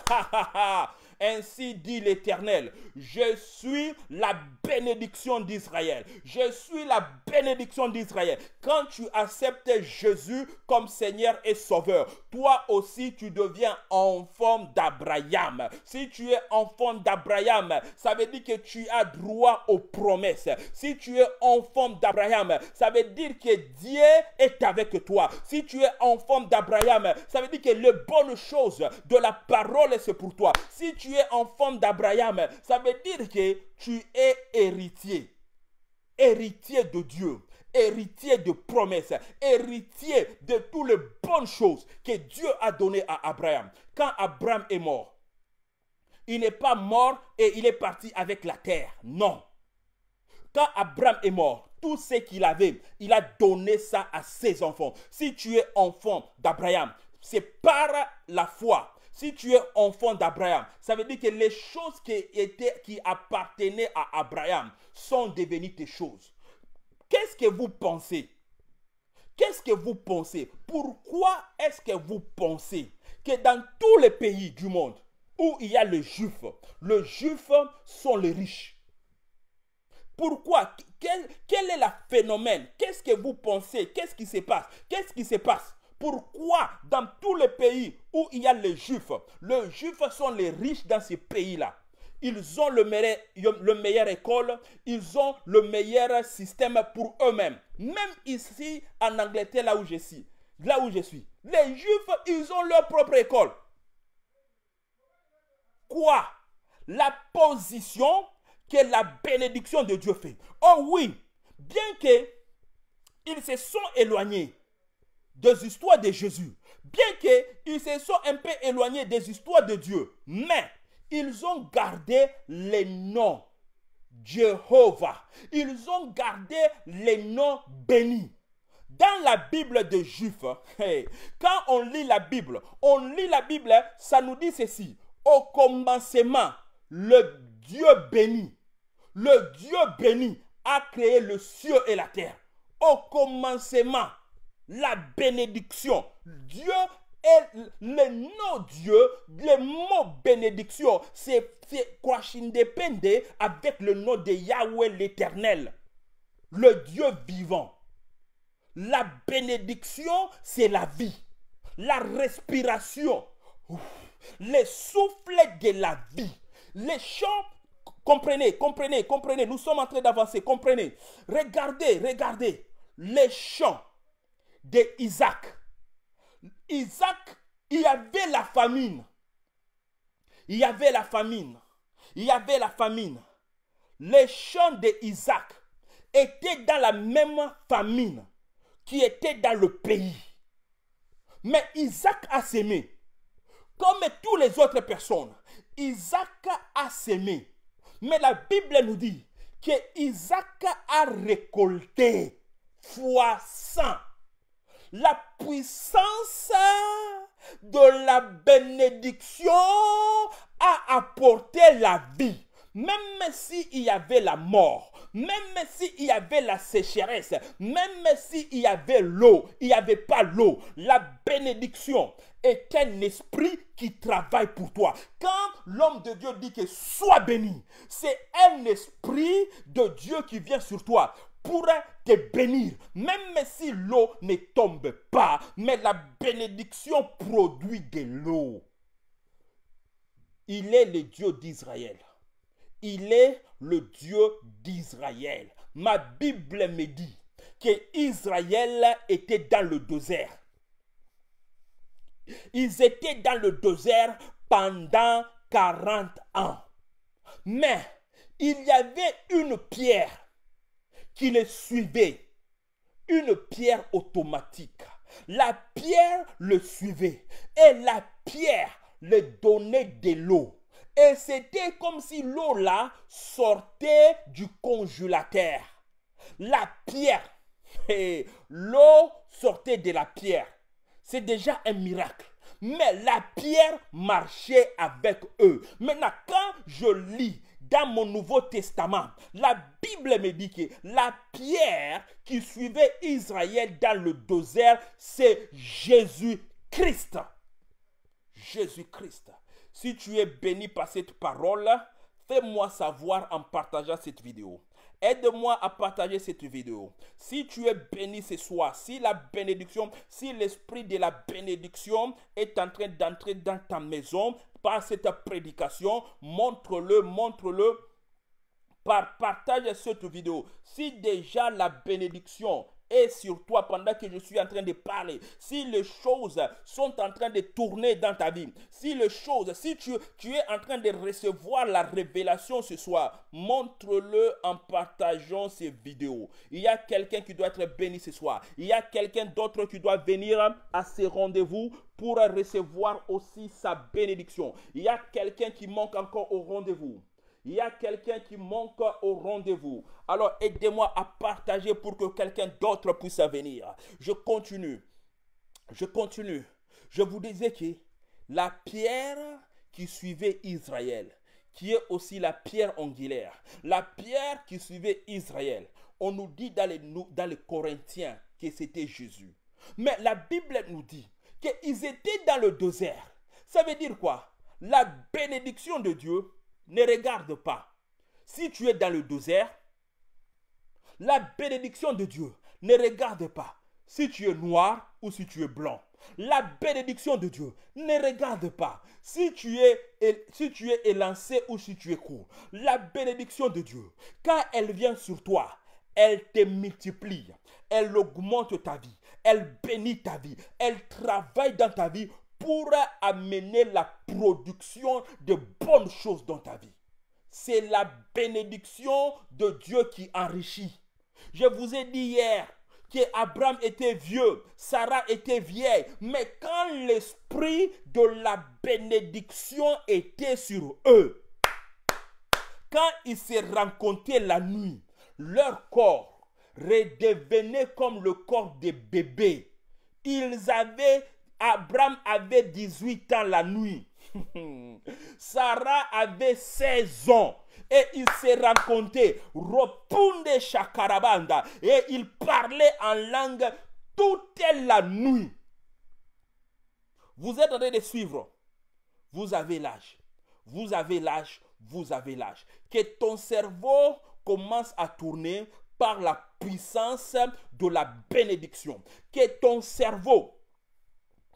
Ainsi dit l'Éternel, je suis la bénédiction d'Israël. Je suis la bénédiction d'Israël. Quand tu acceptes Jésus comme Seigneur et Sauveur, toi aussi tu deviens enfant d'Abraham. Si tu es enfant d'Abraham, ça veut dire que tu as droit aux promesses. Si tu es enfant d'Abraham, ça veut dire que Dieu est avec toi. Si tu es enfant d'Abraham, ça veut dire que les bonnes choses de la parole, c'est pour toi. Si tu es enfant d'Abraham, ça veut dire que tu es héritier. Héritier de Dieu héritier de promesses, héritier de toutes les bonnes choses que Dieu a données à Abraham. Quand Abraham est mort, il n'est pas mort et il est parti avec la terre. Non. Quand Abraham est mort, tout ce qu'il avait, il a donné ça à ses enfants. Si tu es enfant d'Abraham, c'est par la foi. Si tu es enfant d'Abraham, ça veut dire que les choses qui, étaient, qui appartenaient à Abraham sont devenues tes choses que vous pensez Qu'est-ce que vous pensez Pourquoi est-ce que vous pensez que dans tous les pays du monde où il y a les juifs, les juifs sont les riches Pourquoi quel, quel est le phénomène Qu'est-ce que vous pensez Qu'est-ce qui se passe Qu'est-ce qui se passe pourquoi dans tous les pays où il y a les juifs, les juifs sont les riches dans ces pays-là ils ont le meilleur, école, ils ont le meilleur système pour eux-mêmes. Même ici, en Angleterre, là où je suis, là où je suis, les Juifs, ils ont leur propre école. Quoi La position que la bénédiction de Dieu fait. Oh oui, bien que ils se sont éloignés des histoires de Jésus, bien que ils se sont un peu éloignés des histoires de Dieu, mais ils ont gardé les noms Jéhovah. Ils ont gardé les noms bénis. Dans la Bible de Juifs, quand on lit la Bible, on lit la Bible, ça nous dit ceci. Au commencement, le Dieu béni, le Dieu béni a créé le ciel et la terre. Au commencement, la bénédiction. Dieu et le nom Dieu, le mot bénédiction, c'est quoi? Kwashindepende avec le nom de Yahweh l'Éternel, le Dieu vivant. La bénédiction, c'est la vie, la respiration, les soufflets de la vie, les chants Comprenez, comprenez, comprenez. Nous sommes en train d'avancer. Comprenez. Regardez, regardez les chants de Isaac. Isaac, il y avait la famine. Il y avait la famine. Il y avait la famine. Les champs d'Isaac étaient dans la même famine qui était dans le pays. Mais Isaac a sémé. Comme toutes les autres personnes, Isaac a sémé. Mais la Bible nous dit que Isaac a récolté fois la puissance de la bénédiction a apporté la vie. Même s'il y avait la mort, même s'il y avait la sécheresse, même s'il y avait l'eau, il n'y avait pas l'eau, la bénédiction est un esprit qui travaille pour toi. Quand l'homme de Dieu dit que sois béni, c'est un esprit de Dieu qui vient sur toi pourrait te bénir, même si l'eau ne tombe pas, mais la bénédiction produit de l'eau. Il est le Dieu d'Israël. Il est le Dieu d'Israël. Ma Bible me dit que Israël était dans le désert. Ils étaient dans le désert pendant 40 ans. Mais il y avait une pierre qui les suivait. Une pierre automatique. La pierre le suivait et la pierre le donnait de l'eau. Et c'était comme si l'eau là sortait du congélateur. La pierre. Et l'eau sortait de la pierre. C'est déjà un miracle. Mais la pierre marchait avec eux. Maintenant, quand je lis dans mon Nouveau Testament, la Bible me dit que la pierre qui suivait Israël dans le désert, c'est Jésus-Christ. Jésus-Christ. Si tu es béni par cette parole, fais-moi savoir en partageant cette vidéo. Aide-moi à partager cette vidéo. Si tu es béni ce soir, si la bénédiction, si l'esprit de la bénédiction est en train d'entrer dans ta maison, par cette prédication. Montre-le, montre-le par partage cette vidéo. Si déjà la bénédiction est sur toi pendant que je suis en train de parler. Si les choses sont en train de tourner dans ta vie, si les choses, si tu, es en train de recevoir la révélation ce soir, montre-le en partageant ces vidéos. Il y a quelqu'un qui doit être béni ce soir. Il y a quelqu'un d'autre qui doit venir à ces rendez-vous pour recevoir aussi sa bénédiction. Il y a quelqu'un qui manque encore au rendez-vous. Il y a quelqu'un qui manque au rendez-vous. Alors aidez-moi à partager pour que quelqu'un d'autre puisse venir. Je continue. Je continue. Je vous disais que la pierre qui suivait Israël, qui est aussi la pierre angulaire, la pierre qui suivait Israël, on nous dit dans les, dans les Corinthiens que c'était Jésus. Mais la Bible nous dit qu'ils étaient dans le désert. Ça veut dire quoi La bénédiction de Dieu ne regarde pas. Si tu es dans le désert, la bénédiction de Dieu ne regarde pas si tu es noir ou si tu es blanc. La bénédiction de Dieu ne regarde pas si tu es, si tu es élancé ou si tu es court. La bénédiction de Dieu, quand elle vient sur toi, elle te multiplie, elle augmente ta vie, elle bénit ta vie. Elle travaille dans ta vie pour amener la production de bonnes choses dans ta vie. C'est la bénédiction de Dieu qui enrichit. Je vous ai dit hier que Abraham était vieux, Sarah était vieille, mais quand l'esprit de la bénédiction était sur eux, quand ils se rencontraient la nuit, leur corps redevenez comme le corps des bébés. Ils avaient, Abraham avait 18 ans la nuit. Sarah avait 16 ans et ils se rencontraient, Ropunde Chakarabanda, et ils parlaient en langue toute la nuit. Vous êtes en train de suivre. Vous avez l'âge. Vous avez l'âge. Vous avez l'âge. Que ton cerveau commence à tourner par la puissance de la bénédiction. Que ton cerveau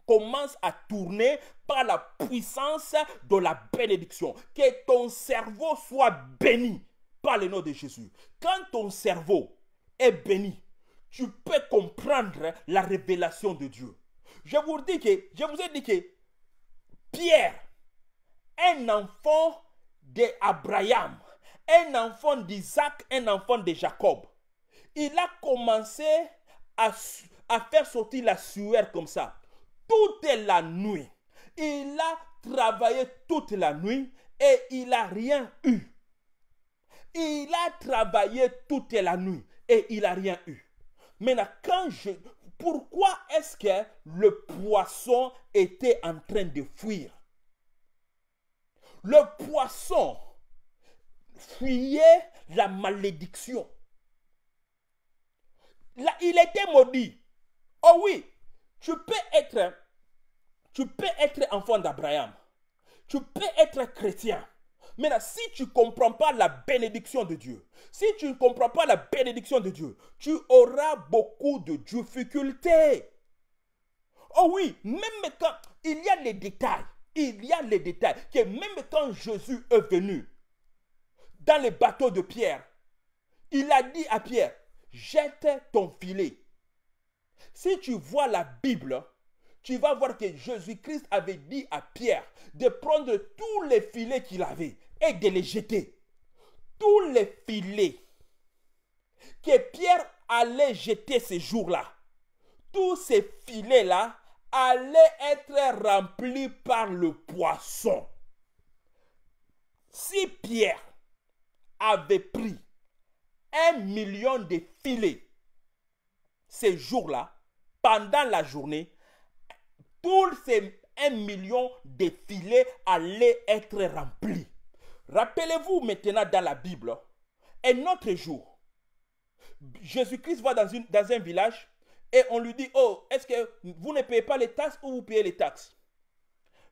commence à tourner par la puissance de la bénédiction. Que ton cerveau soit béni par le nom de Jésus. Quand ton cerveau est béni, tu peux comprendre la révélation de Dieu. Je vous dis que, je vous ai dit que Pierre, un enfant d'Abraham, un enfant d'Isaac, un enfant de Jacob, il a commencé à, faire sortir la sueur comme ça. Toute la nuit. Il a travaillé toute la nuit et il n'a rien eu. Il a travaillé toute la nuit et il n'a rien eu. Maintenant, quand je, pourquoi est-ce que le poisson était en train de fuir Le poisson fuyait la malédiction il était maudit. Oh oui, tu peux être, tu peux être enfant d'Abraham. Tu peux être chrétien. Mais là, si tu ne comprends pas la bénédiction de Dieu, si tu ne comprends pas la bénédiction de Dieu, tu auras beaucoup de difficultés. Oh oui, même quand il y a les détails, il y a les détails, que même quand Jésus est venu dans les bateaux de Pierre, il a dit à Pierre, jette ton filet. Si tu vois la Bible, tu vas voir que Jésus-Christ avait dit à Pierre de prendre tous les filets qu'il avait et de les jeter. Tous les filets que Pierre allait jeter ces jours-là, tous ces filets-là allaient être remplis par le poisson. Si Pierre avait pris un million de filets. Ces jours-là, pendant la journée, tous ces un million de filets allaient être remplis. Rappelez-vous maintenant dans la Bible, un autre jour, Jésus-Christ va dans, une, dans un village et on lui dit, oh, est-ce que vous ne payez pas les taxes ou vous payez les taxes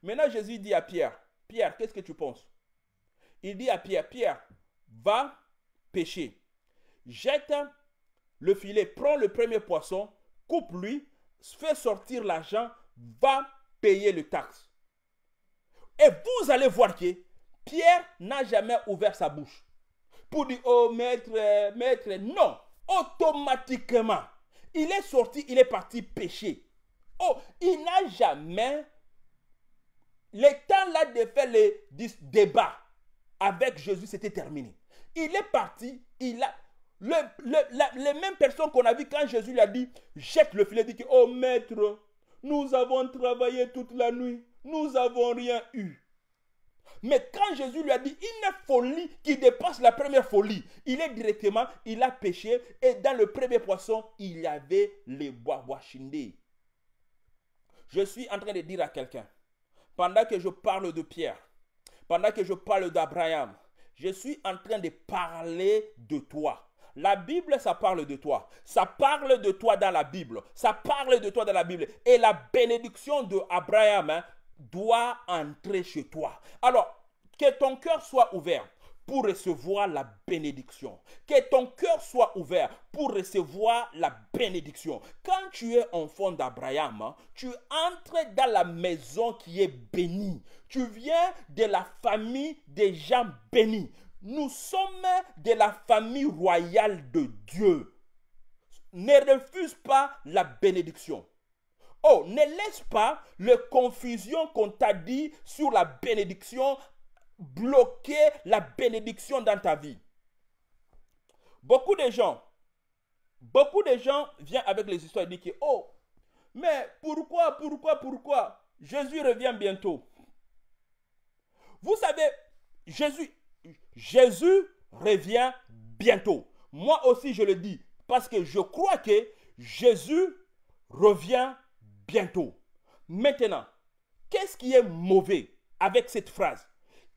Maintenant, Jésus dit à Pierre, Pierre, qu'est-ce que tu penses Il dit à Pierre, Pierre, va pêcher jette le filet, prend le premier poisson, coupe-lui, fait sortir l'argent, va payer le taxe. Et vous allez voir que Pierre n'a jamais ouvert sa bouche pour dire, oh maître, maître, non, automatiquement, il est sorti, il est parti pêcher. Oh, il n'a jamais le temps là de faire le débat avec Jésus, c'était terminé. Il est parti, il a le, les mêmes personnes qu'on a vues quand Jésus lui a dit, jette le filet, dit que, oh maître, nous avons travaillé toute la nuit, nous n'avons rien eu. Mais quand Jésus lui a dit une folie qui dépasse la première folie, il est directement, il a péché et dans le premier poisson, il y avait les bois-bois chindés Je suis en train de dire à quelqu'un, pendant que je parle de Pierre, pendant que je parle d'Abraham, je suis en train de parler de toi. La Bible, ça parle de toi. Ça parle de toi dans la Bible. Ça parle de toi dans la Bible. Et la bénédiction de Abraham hein, doit entrer chez toi. Alors, que ton cœur soit ouvert pour recevoir la bénédiction. Que ton cœur soit ouvert pour recevoir la bénédiction. Quand tu es enfant d'Abraham, hein, tu entres dans la maison qui est bénie. Tu viens de la famille des gens bénis. Nous sommes de la famille royale de Dieu. Ne refuse pas la bénédiction. Oh, ne laisse pas la confusion qu'on t'a dit sur la bénédiction bloquer la bénédiction dans ta vie. Beaucoup de gens, beaucoup de gens viennent avec les histoires et disent que, oh, mais pourquoi, pourquoi, pourquoi Jésus revient bientôt. Vous savez, Jésus, Jésus revient bientôt. Moi aussi, je le dis, parce que je crois que Jésus revient bientôt. Maintenant, qu'est-ce qui est mauvais avec cette phrase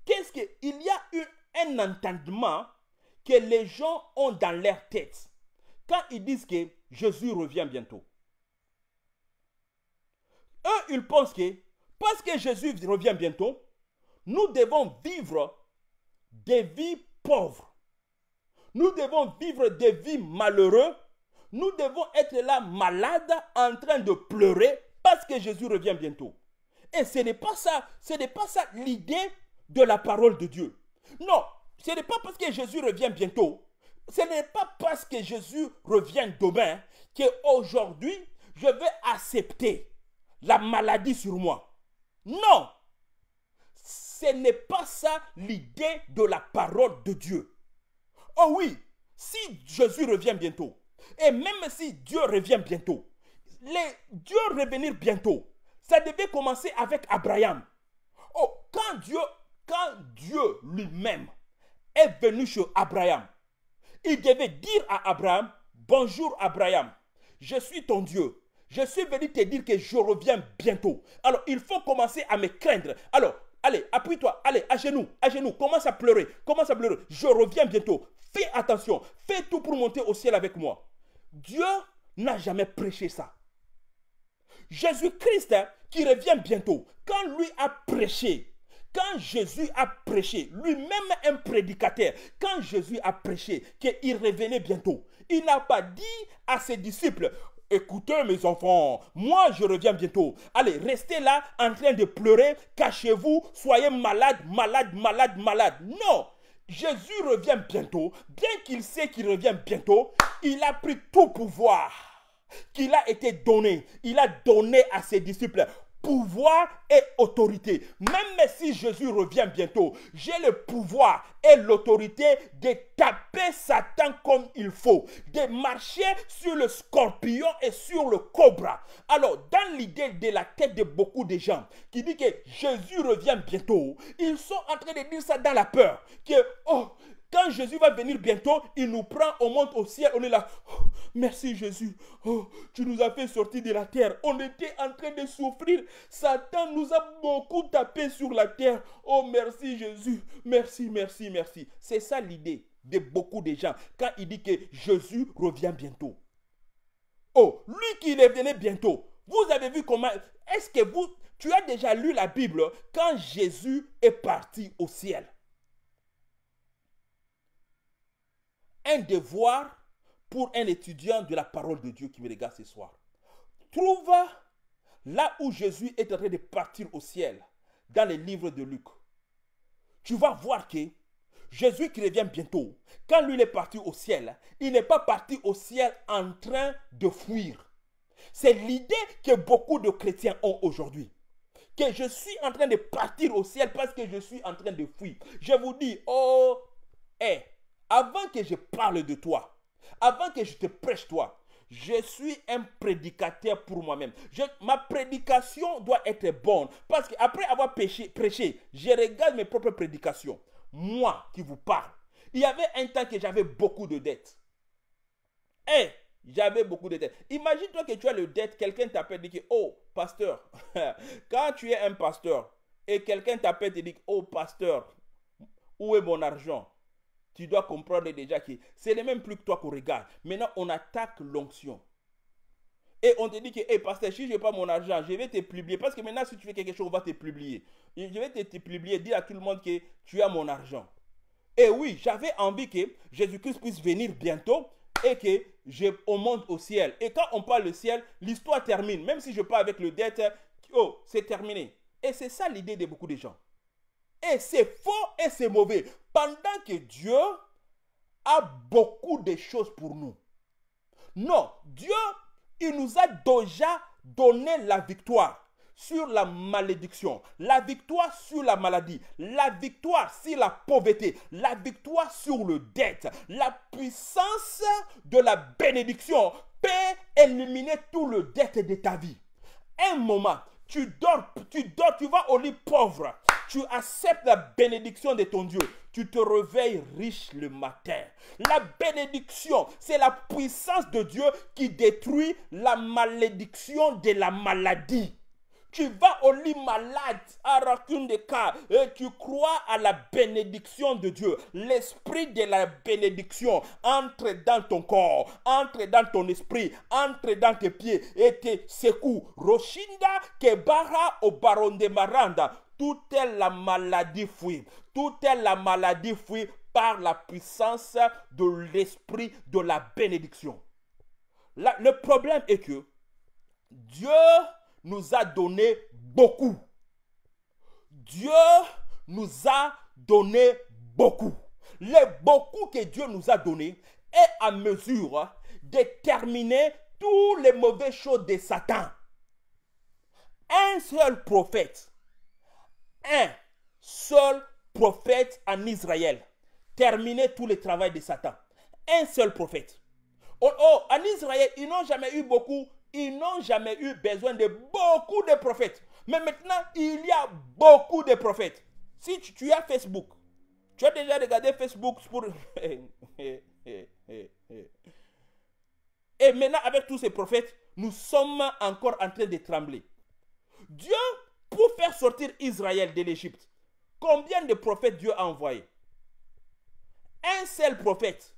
Qu'est-ce qu'il y a eu un entendement que les gens ont dans leur tête quand ils disent que Jésus revient bientôt. Eux, ils pensent que parce que Jésus revient bientôt, nous devons vivre des vies pauvres. Nous devons vivre des vies malheureuses. Nous devons être là malades, en train de pleurer parce que Jésus revient bientôt. Et ce n'est pas ça, ce n'est pas ça l'idée de la parole de Dieu. Non, ce n'est pas parce que Jésus revient bientôt, ce n'est pas parce que Jésus revient demain que aujourd'hui je vais accepter la maladie sur moi. Non, ce n'est pas ça l'idée de la parole de Dieu. Oh oui, si Jésus revient bientôt, et même si Dieu revient bientôt, les, Dieu revenir bientôt, ça devait commencer avec Abraham. Oh, quand Dieu, quand Dieu lui-même est venu chez Abraham, il devait dire à Abraham, bonjour Abraham, je suis ton Dieu. Je suis venu te dire que je reviens bientôt. Alors, il faut commencer à me craindre. Alors, Allez, appuie-toi. Allez, à genoux. À genoux. Commence à pleurer. Commence à pleurer. Je reviens bientôt. Fais attention. Fais tout pour monter au ciel avec moi. Dieu n'a jamais prêché ça. Jésus-Christ, hein, qui revient bientôt, quand lui a prêché, quand Jésus a prêché, lui-même un prédicateur, quand Jésus a prêché qu'il revenait bientôt, il n'a pas dit à ses disciples, écoutez mes enfants, moi je reviens bientôt. Allez, restez là en train de pleurer, cachez-vous, soyez malade, malade, malade, malade. Non, Jésus revient bientôt. Bien qu'il sait qu'il revient bientôt, il a pris tout pouvoir qu'il a été donné. Il a donné à ses disciples pouvoir et autorité. Même si Jésus revient bientôt, j'ai le pouvoir et l'autorité de taper Satan comme il faut, de marcher sur le scorpion et sur le cobra. Alors, dans l'idée de la tête de beaucoup de gens qui dit que Jésus revient bientôt, ils sont en train de dire ça dans la peur, que, oh, quand Jésus va venir bientôt, il nous prend, on monte au ciel, on est là. Oh, Merci Jésus. Oh, tu nous as fait sortir de la terre. On était en train de souffrir. Satan nous a beaucoup tapé sur la terre. Oh, merci Jésus. Merci, merci, merci. C'est ça l'idée de beaucoup de gens quand il dit que Jésus revient bientôt. Oh, lui qui revenait bientôt. Vous avez vu comment... Est-ce que vous... Tu as déjà lu la Bible quand Jésus est parti au ciel. Un devoir pour un étudiant de la parole de Dieu qui me regarde ce soir. Trouve là où Jésus est en train de partir au ciel, dans les livres de Luc. Tu vas voir que Jésus qui revient bientôt, quand lui est parti au ciel, il n'est pas parti au ciel en train de fuir. C'est l'idée que beaucoup de chrétiens ont aujourd'hui que je suis en train de partir au ciel parce que je suis en train de fuir. Je vous dis, oh, hé, eh, avant que je parle de toi, avant que je te prêche toi, je suis un prédicateur pour moi-même. Ma prédication doit être bonne. Parce qu'après avoir prêché, je regarde mes propres prédications. Moi qui vous parle. Il y avait un temps que j'avais beaucoup de dettes. Et eh, j'avais beaucoup de dettes. Imagine-toi que tu as le dette, quelqu'un t'appelle et dit Oh, pasteur, quand tu es un pasteur et quelqu'un t'appelle et dit Oh, pasteur, où est mon argent tu dois comprendre déjà que c'est les même plus que toi qu'on regarde. Maintenant, on attaque l'onction. Et on te dit que, hé, pasteur, si je n'ai pas mon argent, je vais te publier. Parce que maintenant, si tu fais quelque chose, on va te publier. Je vais te, te publier, dire à tout le monde que tu as mon argent. Et oui, j'avais envie que Jésus-Christ puisse venir bientôt et que monte au ciel. Et quand on parle le ciel, l'histoire termine. Même si je pars avec le dette, oh, c'est terminé. Et c'est ça l'idée de beaucoup de gens. Et c'est faux et c'est mauvais. Pendant que Dieu a beaucoup de choses pour nous. Non, Dieu, il nous a déjà donné la victoire sur la malédiction, la victoire sur la maladie, la victoire sur la pauvreté, la victoire sur le dette, la puissance de la bénédiction peut éliminer tout le dette de ta vie. Un moment, tu dors, tu dors, tu vas au lit pauvre, tu acceptes la bénédiction de ton Dieu, tu te réveilles riche le matin. La bénédiction, c'est la puissance de Dieu qui détruit la malédiction de la maladie. Tu vas au lit malade, à racune et tu crois à la bénédiction de Dieu. L'esprit de la bénédiction entre dans ton corps, entre dans ton esprit, entre dans tes pieds et te secoue. Roshinda Kebara au baron de Maranda. Tout est la maladie fouille. Tout est la maladie fouille par la puissance de l'esprit de la bénédiction. le problème est que Dieu nous a donné beaucoup. Dieu nous a donné beaucoup. Le beaucoup que Dieu nous a donné est à mesure de terminer tous les mauvais choses de Satan. Un seul prophète un seul prophète en Israël terminer tout le travail de Satan. Un seul prophète. Oh, oh, en Israël, ils n'ont jamais eu beaucoup, ils n'ont jamais eu besoin de beaucoup de prophètes. Mais maintenant, il y a beaucoup de prophètes. Si tu, tu as Facebook, tu as déjà regardé Facebook pour... Et maintenant, avec tous ces prophètes, nous sommes encore en train de trembler. Dieu pour faire sortir Israël de l'Égypte, combien de prophètes Dieu a envoyé? Un seul prophète,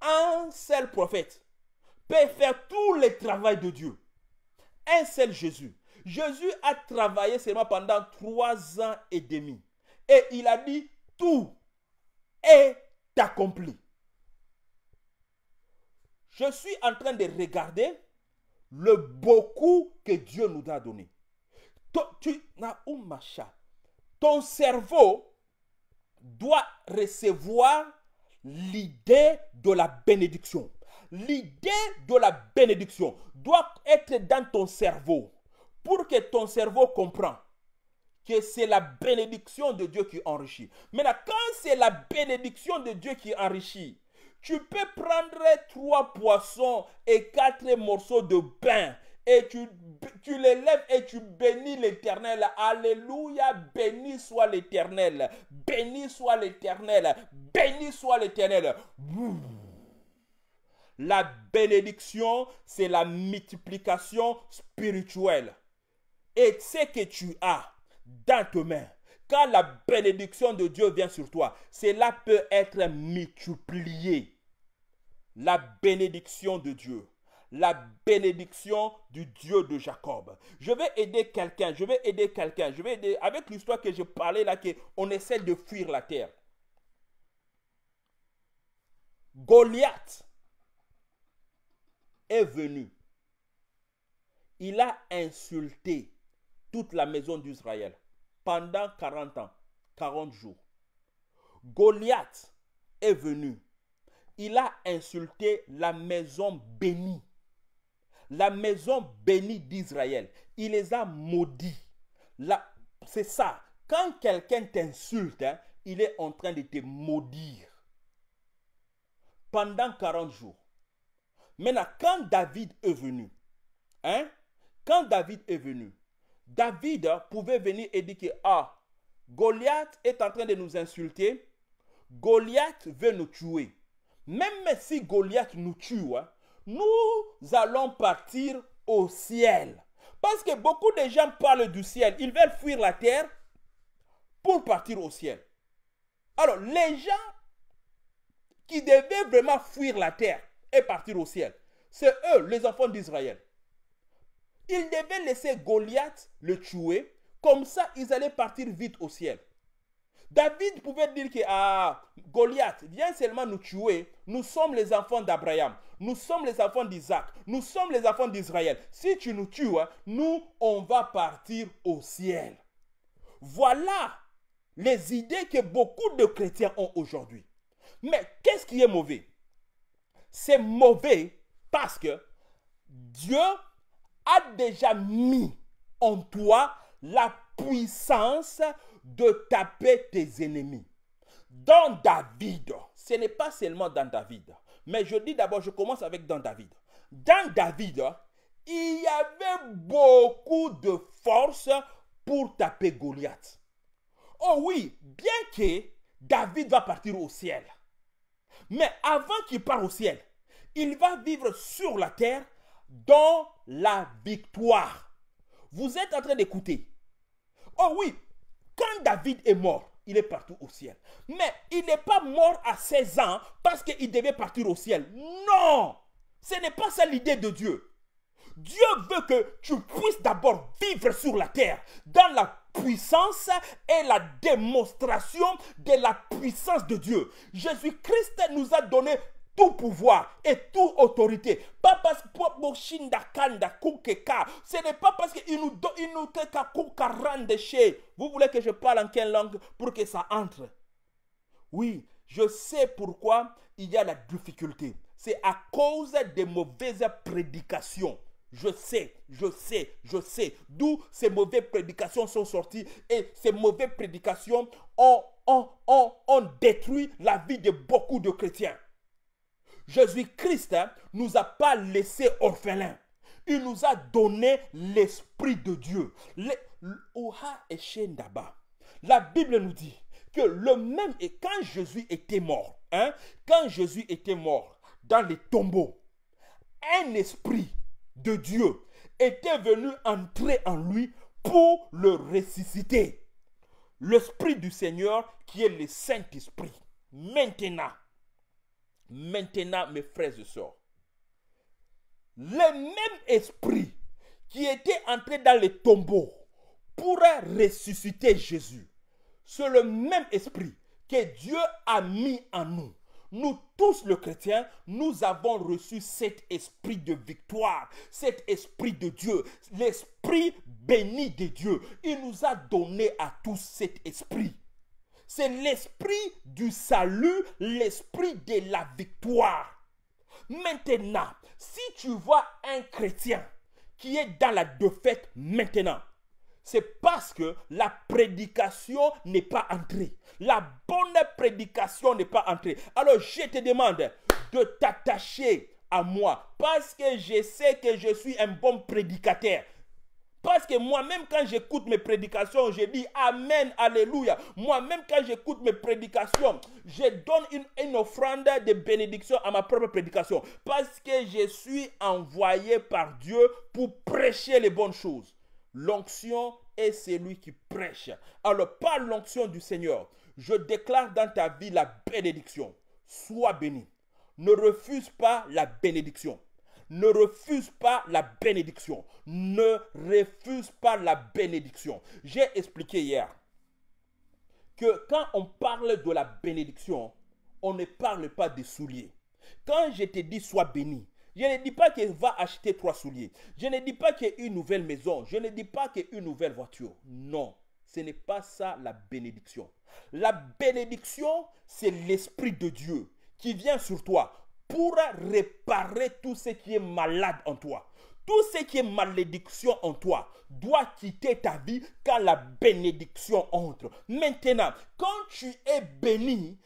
un seul prophète peut faire tout le travail de Dieu. Un seul Jésus. Jésus a travaillé seulement pendant trois ans et demi. Et il a dit, tout est accompli. Je suis en train de regarder le beaucoup que Dieu nous a donné. Tu ton cerveau doit recevoir l'idée de la bénédiction. L'idée de la bénédiction doit être dans ton cerveau pour que ton cerveau comprenne que c'est la bénédiction de Dieu qui enrichit. Maintenant, quand c'est la bénédiction de Dieu qui enrichit, tu peux prendre trois poissons et quatre morceaux de pain et tu, tu lèves et tu bénis l'éternel. Alléluia, béni soit l'éternel. Béni soit l'éternel. Béni soit l'éternel. La bénédiction, c'est la multiplication spirituelle. Et ce que tu as dans tes mains, quand la bénédiction de Dieu vient sur toi, cela peut être multiplié. La bénédiction de Dieu la bénédiction du Dieu de Jacob. Je vais aider quelqu'un, je vais aider quelqu'un, je vais aider avec l'histoire que je parlais là, On essaie de fuir la terre. Goliath est venu. Il a insulté toute la maison d'Israël pendant 40 ans, 40 jours. Goliath est venu. Il a insulté la maison bénie la maison bénie d'Israël. Il les a maudits. C'est ça. Quand quelqu'un t'insulte, hein, il est en train de te maudire pendant 40 jours. Maintenant, quand David est venu, hein, quand David est venu, David hein, pouvait venir et dire que ah, Goliath est en train de nous insulter, Goliath veut nous tuer. Même si Goliath nous tue, hein, nous allons partir au ciel. Parce que beaucoup de gens parlent du ciel. Ils veulent fuir la terre pour partir au ciel. Alors, les gens qui devaient vraiment fuir la terre et partir au ciel, c'est eux, les enfants d'Israël. Ils devaient laisser Goliath le tuer. Comme ça, ils allaient partir vite au ciel. David pouvait dire que ah, Goliath vient seulement nous tuer. Nous sommes les enfants d'Abraham. Nous sommes les enfants d'Isaac. Nous sommes les enfants d'Israël. Si tu nous tues, hein, nous, on va partir au ciel. Voilà les idées que beaucoup de chrétiens ont aujourd'hui. Mais qu'est-ce qui est mauvais C'est mauvais parce que Dieu a déjà mis en toi la puissance de taper tes ennemis. Dans David, ce n'est pas seulement dans David, mais je dis d'abord, je commence avec dans David. Dans David, il y avait beaucoup de force pour taper Goliath. Oh oui, bien que David va partir au ciel. Mais avant qu'il part au ciel, il va vivre sur la terre dans la victoire. Vous êtes en train d'écouter. Oh oui, quand David est mort, il est partout au ciel. Mais il n'est pas mort à 16 ans parce qu'il devait partir au ciel. Non Ce n'est pas ça l'idée de Dieu. Dieu veut que tu puisses d'abord vivre sur la terre, dans la puissance et la démonstration de la puissance de Dieu. Jésus-Christ nous a donné tout pouvoir et toute autorité. Pas parce que ce n'est pas parce qu'il nous donne Vous voulez que je parle en quelle langue pour que ça entre Oui, je sais pourquoi il y a la difficulté. C'est à cause des mauvaises prédications. Je sais, je sais, je sais. D'où ces mauvaises prédications sont sorties et ces mauvaises prédications ont, ont, ont, ont détruit la vie de beaucoup de chrétiens. Jésus-Christ hein, nous a pas laissés orphelins. Il nous a donné l'Esprit de Dieu. La Bible nous dit que le même, et quand Jésus était mort, hein, quand Jésus était mort dans les tombeaux, un esprit de Dieu était venu entrer en lui pour le ressusciter. L'esprit du Seigneur qui est le Saint-Esprit. Maintenant, Maintenant, mes frères et sœurs, le même esprit qui était entré dans les tombeaux pourra ressusciter Jésus. C'est le même esprit que Dieu a mis en nous. Nous tous les chrétiens, nous avons reçu cet esprit de victoire, cet esprit de Dieu, l'esprit béni de Dieu. Il nous a donné à tous cet esprit. C'est l'esprit du salut, l'esprit de la victoire. Maintenant, si tu vois un chrétien qui est dans la défaite maintenant, c'est parce que la prédication n'est pas entrée. La bonne prédication n'est pas entrée. Alors je te demande de t'attacher à moi parce que je sais que je suis un bon prédicateur. Parce que moi-même, quand j'écoute mes prédications, je dis Amen, Alléluia. Moi-même, quand j'écoute mes prédications, je donne une, offrande de bénédiction à ma propre prédication. Parce que je suis envoyé par Dieu pour prêcher les bonnes choses. L'onction est celui qui prêche. Alors, par l'onction du Seigneur, je déclare dans ta vie la bénédiction. Sois béni. Ne refuse pas la bénédiction ne refuse pas la bénédiction. Ne refuse pas la bénédiction. J'ai expliqué hier que quand on parle de la bénédiction, on ne parle pas des souliers. Quand je te dis sois béni, je ne dis pas qu'il va acheter trois souliers. Je ne dis pas qu'il y ait une nouvelle maison. Je ne dis pas qu'il y ait une nouvelle voiture. Non, ce n'est pas ça la bénédiction. La bénédiction, c'est l'Esprit de Dieu qui vient sur toi pour réparer tout ce qui est malade en toi. Tout ce qui est malédiction en toi doit quitter ta vie quand la bénédiction entre. Maintenant, quand tu es béni,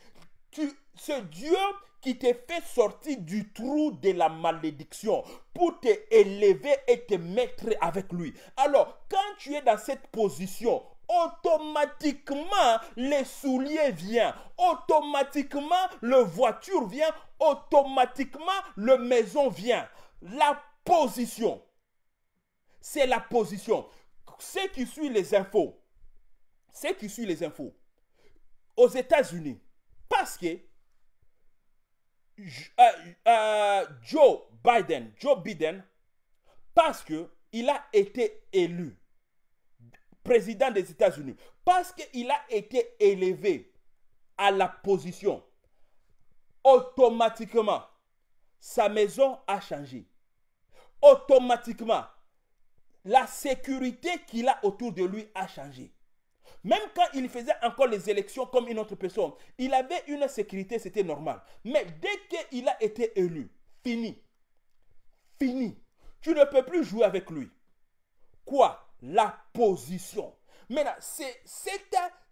tu, ce Dieu qui te fait sortir du trou de la malédiction pour te élever et te mettre avec lui. Alors, quand tu es dans cette position automatiquement les souliers viennent, automatiquement le voiture vient, automatiquement le maison vient. La position, c'est la position. Ceux qui suivent les infos, ceux qui suivent les infos aux États-Unis, parce que euh, euh, Joe Biden, Joe Biden, parce que il a été élu président des États-Unis, parce qu'il a été élevé à la position, automatiquement, sa maison a changé. Automatiquement, la sécurité qu'il a autour de lui a changé. Même quand il faisait encore les élections comme une autre personne, il avait une sécurité, c'était normal. Mais dès qu'il a été élu, fini. Fini. Tu ne peux plus jouer avec lui. Quoi la position. Maintenant, c'est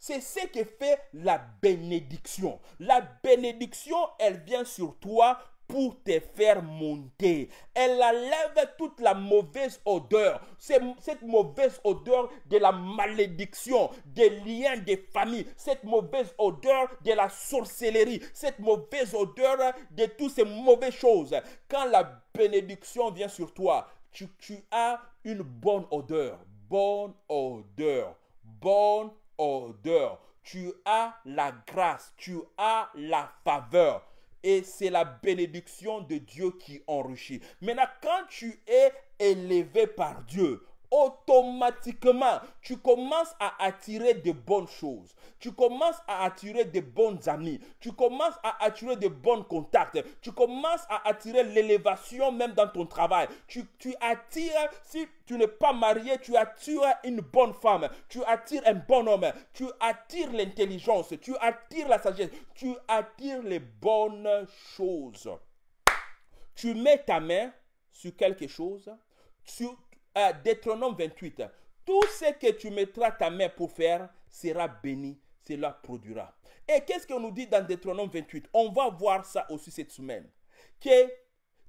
ce que fait la bénédiction. La bénédiction, elle vient sur toi pour te faire monter. Elle enlève toute la mauvaise odeur, cette mauvaise odeur de la malédiction, des liens des familles. cette mauvaise odeur de la sorcellerie, cette mauvaise odeur de toutes ces mauvaises choses. Quand la bénédiction vient sur toi, tu as une bonne odeur bonne odeur, bonne odeur. Tu as la grâce, tu as la faveur. Et c'est la bénédiction de Dieu qui enrichit. Maintenant, quand tu es élevé par Dieu, automatiquement, tu commences à attirer de bonnes choses. Tu commences à attirer de bons amis. Tu commences à attirer de bons contacts. Tu commences à attirer l'élévation même dans ton travail. Tu, tu attires, si tu n'es pas marié, tu attires une bonne femme. Tu attires un bon homme. Tu attires l'intelligence. Tu attires la sagesse. Tu attires les bonnes choses. Tu mets ta main sur quelque chose. Tu, euh, 28, tout ce que tu mettras ta main pour faire sera béni, cela produira. Et qu'est-ce qu'on nous dit dans Deutéronome 28 On va voir ça aussi cette semaine. Que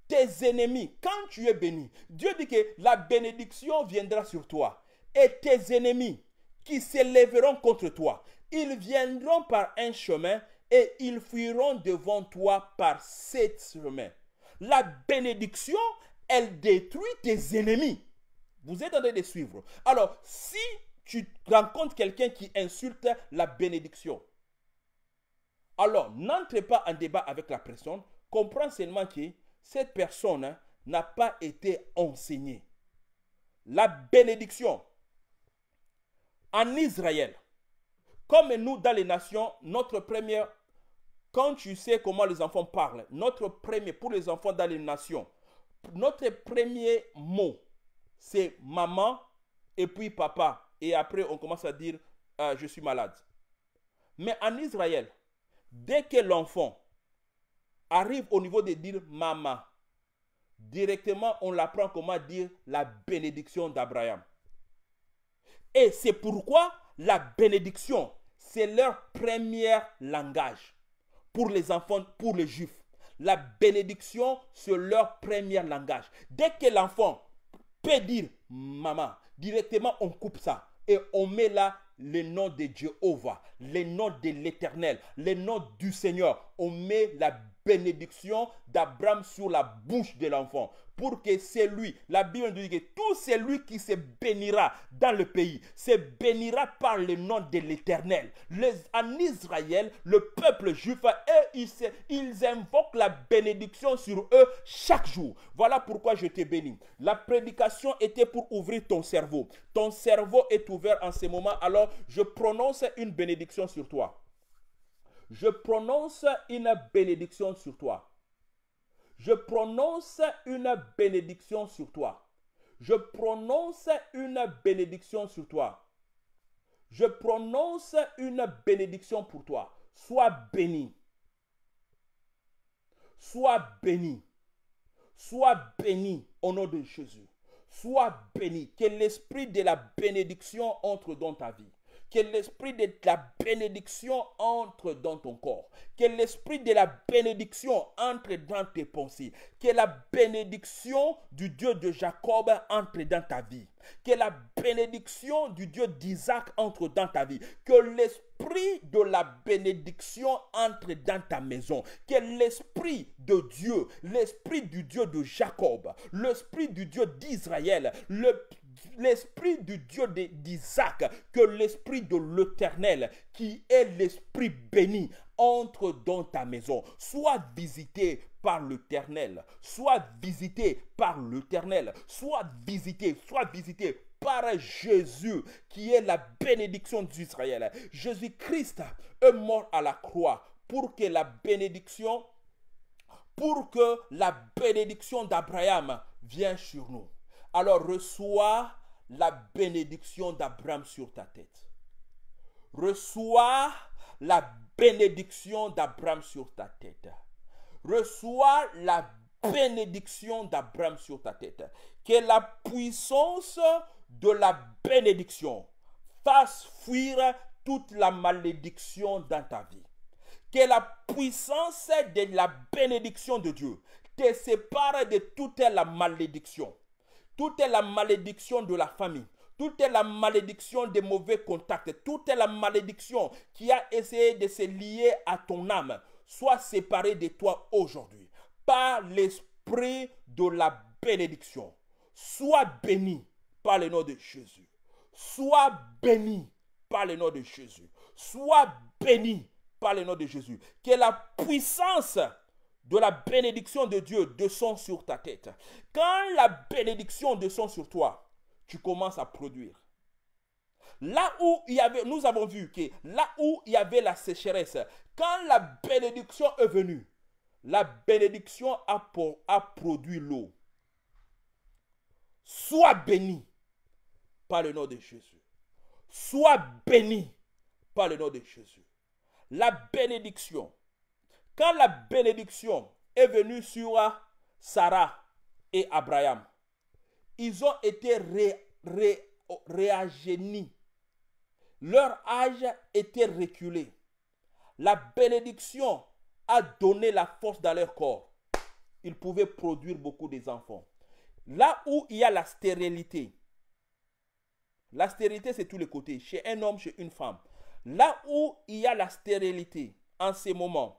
tes ennemis, quand tu es béni, Dieu dit que la bénédiction viendra sur toi. Et tes ennemis qui s'élèveront contre toi, ils viendront par un chemin et ils fuiront devant toi par sept chemins. La bénédiction, elle détruit tes ennemis. Vous êtes en train de suivre. Alors, si tu rencontres quelqu'un qui insulte la bénédiction, alors n'entre pas en débat avec la personne. Comprends seulement que cette personne hein, n'a pas été enseignée. La bénédiction en Israël, comme nous dans les nations, notre première, quand tu sais comment les enfants parlent, notre premier, pour les enfants dans les nations, notre premier mot c'est maman et puis papa. Et après, on commence à dire, euh, je suis malade. Mais en Israël, dès que l'enfant arrive au niveau de dire maman, directement, on l'apprend comment dire la bénédiction d'Abraham. Et c'est pourquoi la bénédiction, c'est leur premier langage pour les enfants, pour les juifs. La bénédiction, c'est leur premier langage. Dès que l'enfant peut dire maman. Directement, on coupe ça et on met là le nom de Jéhovah, le nom de l'Éternel, le nom du Seigneur. On met la bénédiction d'Abraham sur la bouche de l'enfant. Pour que c'est lui, la Bible nous dit que tout celui qui se bénira dans le pays se bénira par le nom de l'Éternel. En Israël, le peuple juif, eux, ils, ils invoquent la bénédiction sur eux chaque jour. Voilà pourquoi je t'ai béni. La prédication était pour ouvrir ton cerveau. Ton cerveau est ouvert en ce moment, alors je prononce une bénédiction sur toi. Je prononce une bénédiction sur toi. Je prononce une bénédiction sur toi. Je prononce une bénédiction sur toi. Je prononce une bénédiction pour toi. Sois béni. Sois béni. Sois béni au nom de Jésus. Sois béni. Que l'esprit de la bénédiction entre dans ta vie que l'esprit de la bénédiction entre dans ton corps, que l'esprit de la bénédiction entre dans tes pensées, que la bénédiction du Dieu de Jacob entre dans ta vie, que la bénédiction du Dieu d'Isaac entre dans ta vie, que l'esprit de la bénédiction entre dans ta maison. Que l'esprit de Dieu, l'esprit du Dieu de Jacob, l'esprit du Dieu d'Israël, le l'esprit du Dieu d'Isaac que l'esprit de l'Éternel, qui est l'esprit béni, entre dans ta maison. Sois visité par l'Éternel. Sois visité par l'Éternel. Sois visité, sois visité par Jésus, qui est la bénédiction d'Israël. Jésus-Christ est mort à la croix pour que la bénédiction, pour que la bénédiction d'Abraham vienne sur nous alors reçois la bénédiction d'Abraham sur ta tête. Reçois la bénédiction d'Abraham sur ta tête. Reçois la bénédiction d'Abraham sur ta tête. Que la puissance de la bénédiction fasse fuir toute la malédiction dans ta vie. Que la puissance de la bénédiction de Dieu te sépare de toute la malédiction. Tout est la malédiction de la famille. Tout est la malédiction des mauvais contacts. Tout est la malédiction qui a essayé de se lier à ton âme. Sois séparé de toi aujourd'hui par l'esprit de la bénédiction. Sois béni par le nom de Jésus. Sois béni par le nom de Jésus. Sois béni par le nom de Jésus. Que la puissance de la bénédiction de Dieu descend sur ta tête. Quand la bénédiction descend sur toi, tu commences à produire. Là où il y avait, nous avons vu que là où il y avait la sécheresse, quand la bénédiction est venue, la bénédiction a, a produit l'eau. Sois béni par le nom de Jésus. Sois béni par le nom de Jésus. La bénédiction quand la bénédiction est venue sur Sarah et Abraham, ils ont été ré, réagénis. Leur âge était reculé. La bénédiction a donné la force dans leur corps. Ils pouvaient produire beaucoup des enfants. Là où il y a la stérilité, la stérilité c'est tous les côtés, chez un homme, chez une femme. Là où il y a la stérilité en ces moments,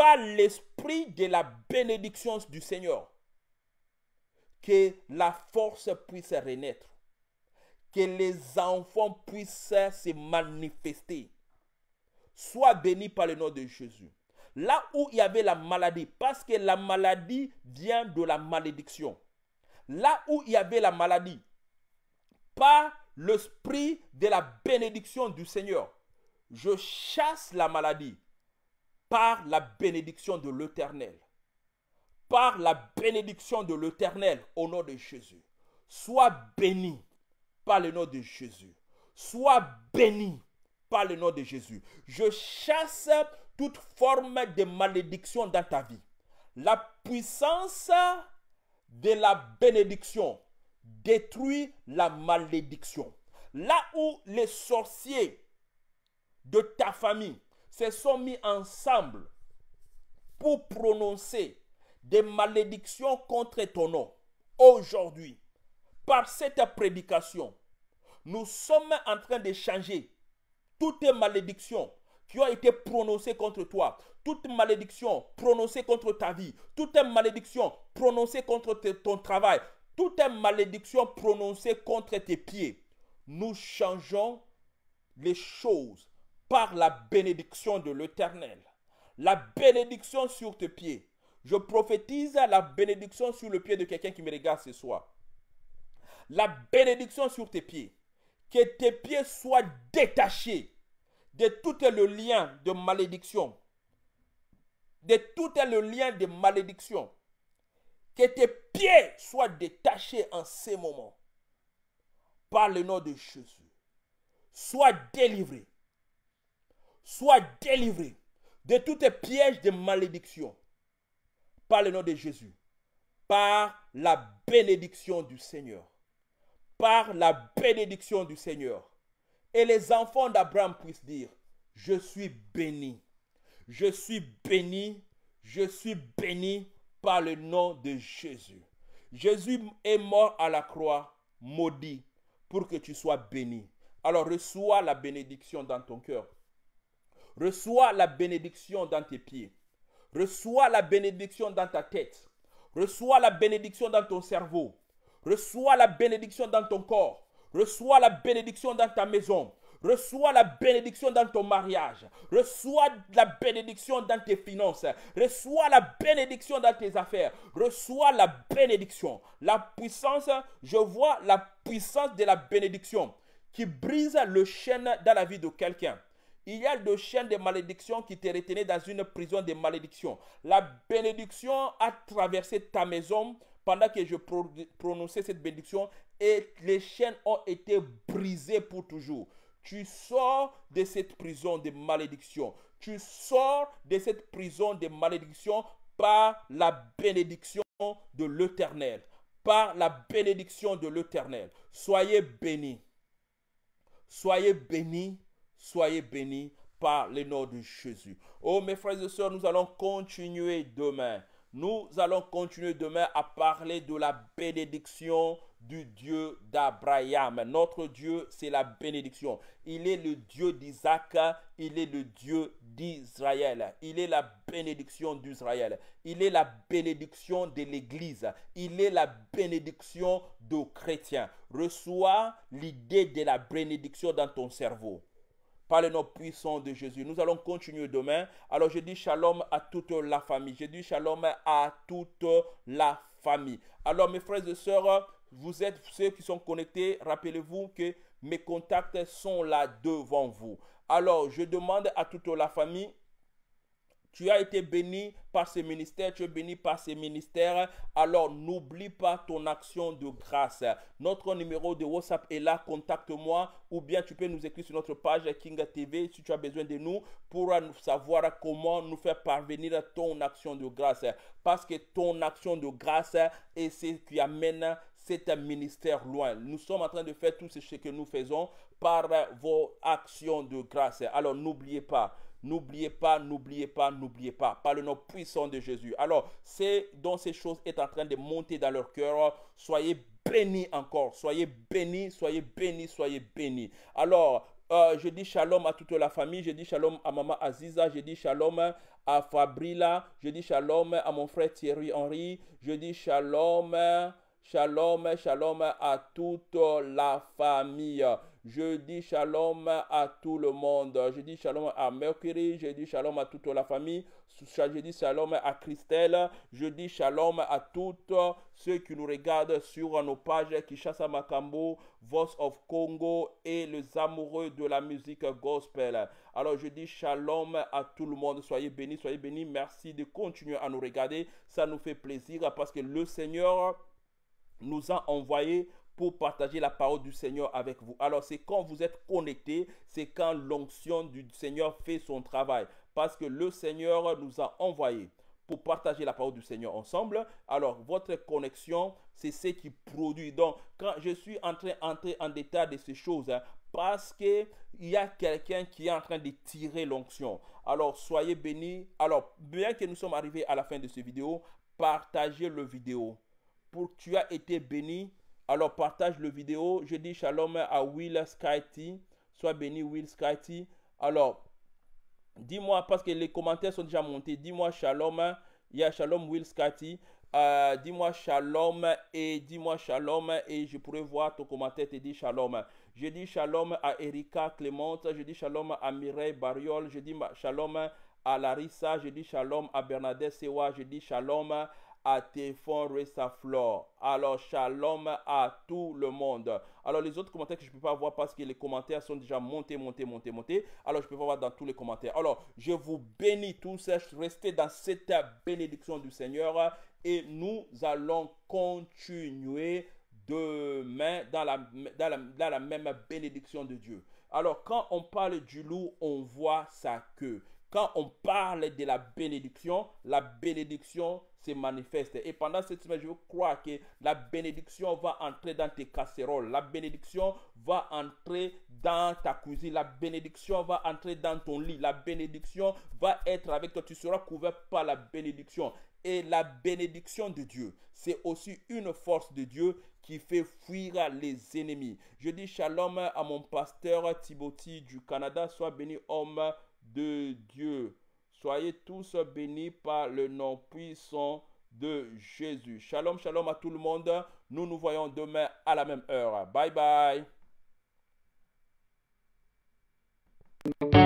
par l'esprit de la bénédiction du Seigneur, que la force puisse renaître, que les enfants puissent se manifester. Sois béni par le nom de Jésus. Là où il y avait la maladie, parce que la maladie vient de la malédiction. Là où il y avait la maladie, par l'esprit de la bénédiction du Seigneur, je chasse la maladie par la bénédiction de l'Éternel. Par la bénédiction de l'Éternel au nom de Jésus. Sois béni par le nom de Jésus. Sois béni par le nom de Jésus. Je chasse toute forme de malédiction dans ta vie. La puissance de la bénédiction détruit la malédiction. Là où les sorciers de ta famille, se sont mis ensemble pour prononcer des malédictions contre ton nom. Aujourd'hui, par cette prédication, nous sommes en train de changer toutes les malédictions qui ont été prononcées contre toi, toute malédictions prononcées contre ta vie, toute malédictions prononcées contre ton travail, toute malédictions prononcées contre tes pieds. Nous changeons les choses par la bénédiction de l'Éternel. La bénédiction sur tes pieds. Je prophétise la bénédiction sur le pied de quelqu'un qui me regarde ce soir. La bénédiction sur tes pieds. Que tes pieds soient détachés de tout le lien de malédiction. De tout le lien de malédiction. Que tes pieds soient détachés en ces moments. Par le nom de Jésus. Sois délivré sois délivré de tous tes pièges de malédiction par le nom de Jésus, par la bénédiction du Seigneur, par la bénédiction du Seigneur. Et les enfants d'Abraham puissent dire, je suis béni, je suis béni, je suis béni par le nom de Jésus. Jésus est mort à la croix, maudit, pour que tu sois béni. Alors reçois la bénédiction dans ton cœur. Reçois la bénédiction dans tes pieds. Reçois la bénédiction dans ta tête. Reçois la bénédiction dans ton cerveau. Reçois la bénédiction dans ton corps. Reçois la bénédiction dans ta maison. Reçois la bénédiction dans ton mariage. Reçois la bénédiction dans tes finances. Reçois la bénédiction dans tes affaires. Reçois la bénédiction. La puissance, je vois la puissance de la bénédiction qui brise le chêne dans la vie de quelqu'un. Il y a deux chaînes de malédiction qui te retenaient dans une prison de malédiction. La bénédiction a traversé ta maison pendant que je prononçais cette bénédiction et les chaînes ont été brisées pour toujours. Tu sors de cette prison de malédiction. Tu sors de cette prison de malédiction par la bénédiction de l'Éternel. Par la bénédiction de l'Éternel. Soyez bénis. Soyez bénis Soyez bénis par le nom de Jésus. Oh mes frères et sœurs, nous allons continuer demain. Nous allons continuer demain à parler de la bénédiction du Dieu d'Abraham. Notre Dieu, c'est la bénédiction. Il est le Dieu d'Isaac, il est le Dieu d'Israël. Il est la bénédiction d'Israël. Il est la bénédiction de l'Église. Il est la bénédiction de chrétiens. Reçois l'idée de la bénédiction dans ton cerveau par le nom puissant de Jésus. Nous allons continuer demain. Alors je dis shalom à toute la famille. Je dis shalom à toute la famille. Alors mes frères et sœurs, vous êtes ceux qui sont connectés. Rappelez-vous que mes contacts sont là devant vous. Alors je demande à toute la famille tu as été béni par ce ministère, tu es béni par ce ministère. Alors n'oublie pas ton action de grâce. Notre numéro de WhatsApp est là, contacte-moi ou bien tu peux nous écrire sur notre page Kinga TV si tu as besoin de nous pour savoir comment nous faire parvenir ton action de grâce. Parce que ton action de grâce est ce qui amène cet ministère loin. Nous sommes en train de faire tout ce que nous faisons par vos actions de grâce. Alors n'oubliez pas, N'oubliez pas, n'oubliez pas, n'oubliez pas, par le nom puissant de Jésus. Alors, c'est dont ces choses est en train de monter dans leur cœur. Soyez bénis encore, soyez bénis, soyez bénis, soyez bénis. Alors, euh, je dis shalom à toute la famille, je dis shalom à maman Aziza, je dis shalom à Fabrila, je dis shalom à mon frère Thierry Henry, je dis shalom, shalom, shalom à toute la famille. Je dis shalom à tout le monde. Je dis shalom à Mercury. Je dis shalom à toute la famille. Je dis shalom à Christelle. Je dis shalom à toutes ceux qui nous regardent sur nos pages Kishasa Makambo, Voice of Congo et les amoureux de la musique gospel. Alors je dis shalom à tout le monde. Soyez bénis, soyez bénis. Merci de continuer à nous regarder. Ça nous fait plaisir parce que le Seigneur nous a envoyé pour partager la parole du Seigneur avec vous. Alors c'est quand vous êtes connecté, c'est quand l'onction du Seigneur fait son travail. Parce que le Seigneur nous a envoyé. pour partager la parole du Seigneur ensemble. Alors, votre connexion, c'est ce qui produit. Donc, quand je suis en train d'entrer en détail de ces choses, hein, parce qu'il y a quelqu'un qui est en train de tirer l'onction. Alors, soyez bénis. Alors, bien que nous sommes arrivés à la fin de cette vidéo, partagez le vidéo pour que tu as été béni alors partage le vidéo. Je dis shalom à Will Skyty. Sois béni Will Skyty. Alors, dis-moi, parce que les commentaires sont déjà montés. Dis-moi shalom. Il y a shalom Will Skyty. Euh, dis-moi shalom et dis-moi shalom et je pourrai voir ton commentaire te shalom. Je dis shalom à Erika Clément. je dis shalom à Mireille Bariol, je dis shalom à Larissa, je dis shalom à Bernadette Sewa, je dis shalom à à tes fonds et sa flore. Alors, shalom à tout le monde. Alors, les autres commentaires que je ne peux pas voir parce que les commentaires sont déjà montés, montés, montés, montés. Alors, je peux pas voir dans tous les commentaires. Alors, je vous bénis tous. Restez dans cette bénédiction du Seigneur. Et nous allons continuer demain dans la, la, dans la même bénédiction de Dieu. Alors, quand on parle du loup, on voit sa queue. Quand on parle de la bénédiction, la bénédiction se manifeste. Et pendant cette semaine, je crois que la bénédiction va entrer dans tes casseroles. La bénédiction va entrer dans ta cuisine. La bénédiction va entrer dans ton lit. La bénédiction va être avec toi. Tu seras couvert par la bénédiction. Et la bénédiction de Dieu, c'est aussi une force de Dieu qui fait fuir les ennemis. Je dis shalom à mon pasteur Thibauti du Canada. Sois béni, homme de Dieu. Soyez tous bénis par le nom puissant de Jésus. Shalom, shalom à tout le monde. Nous nous voyons demain à la même heure. Bye bye.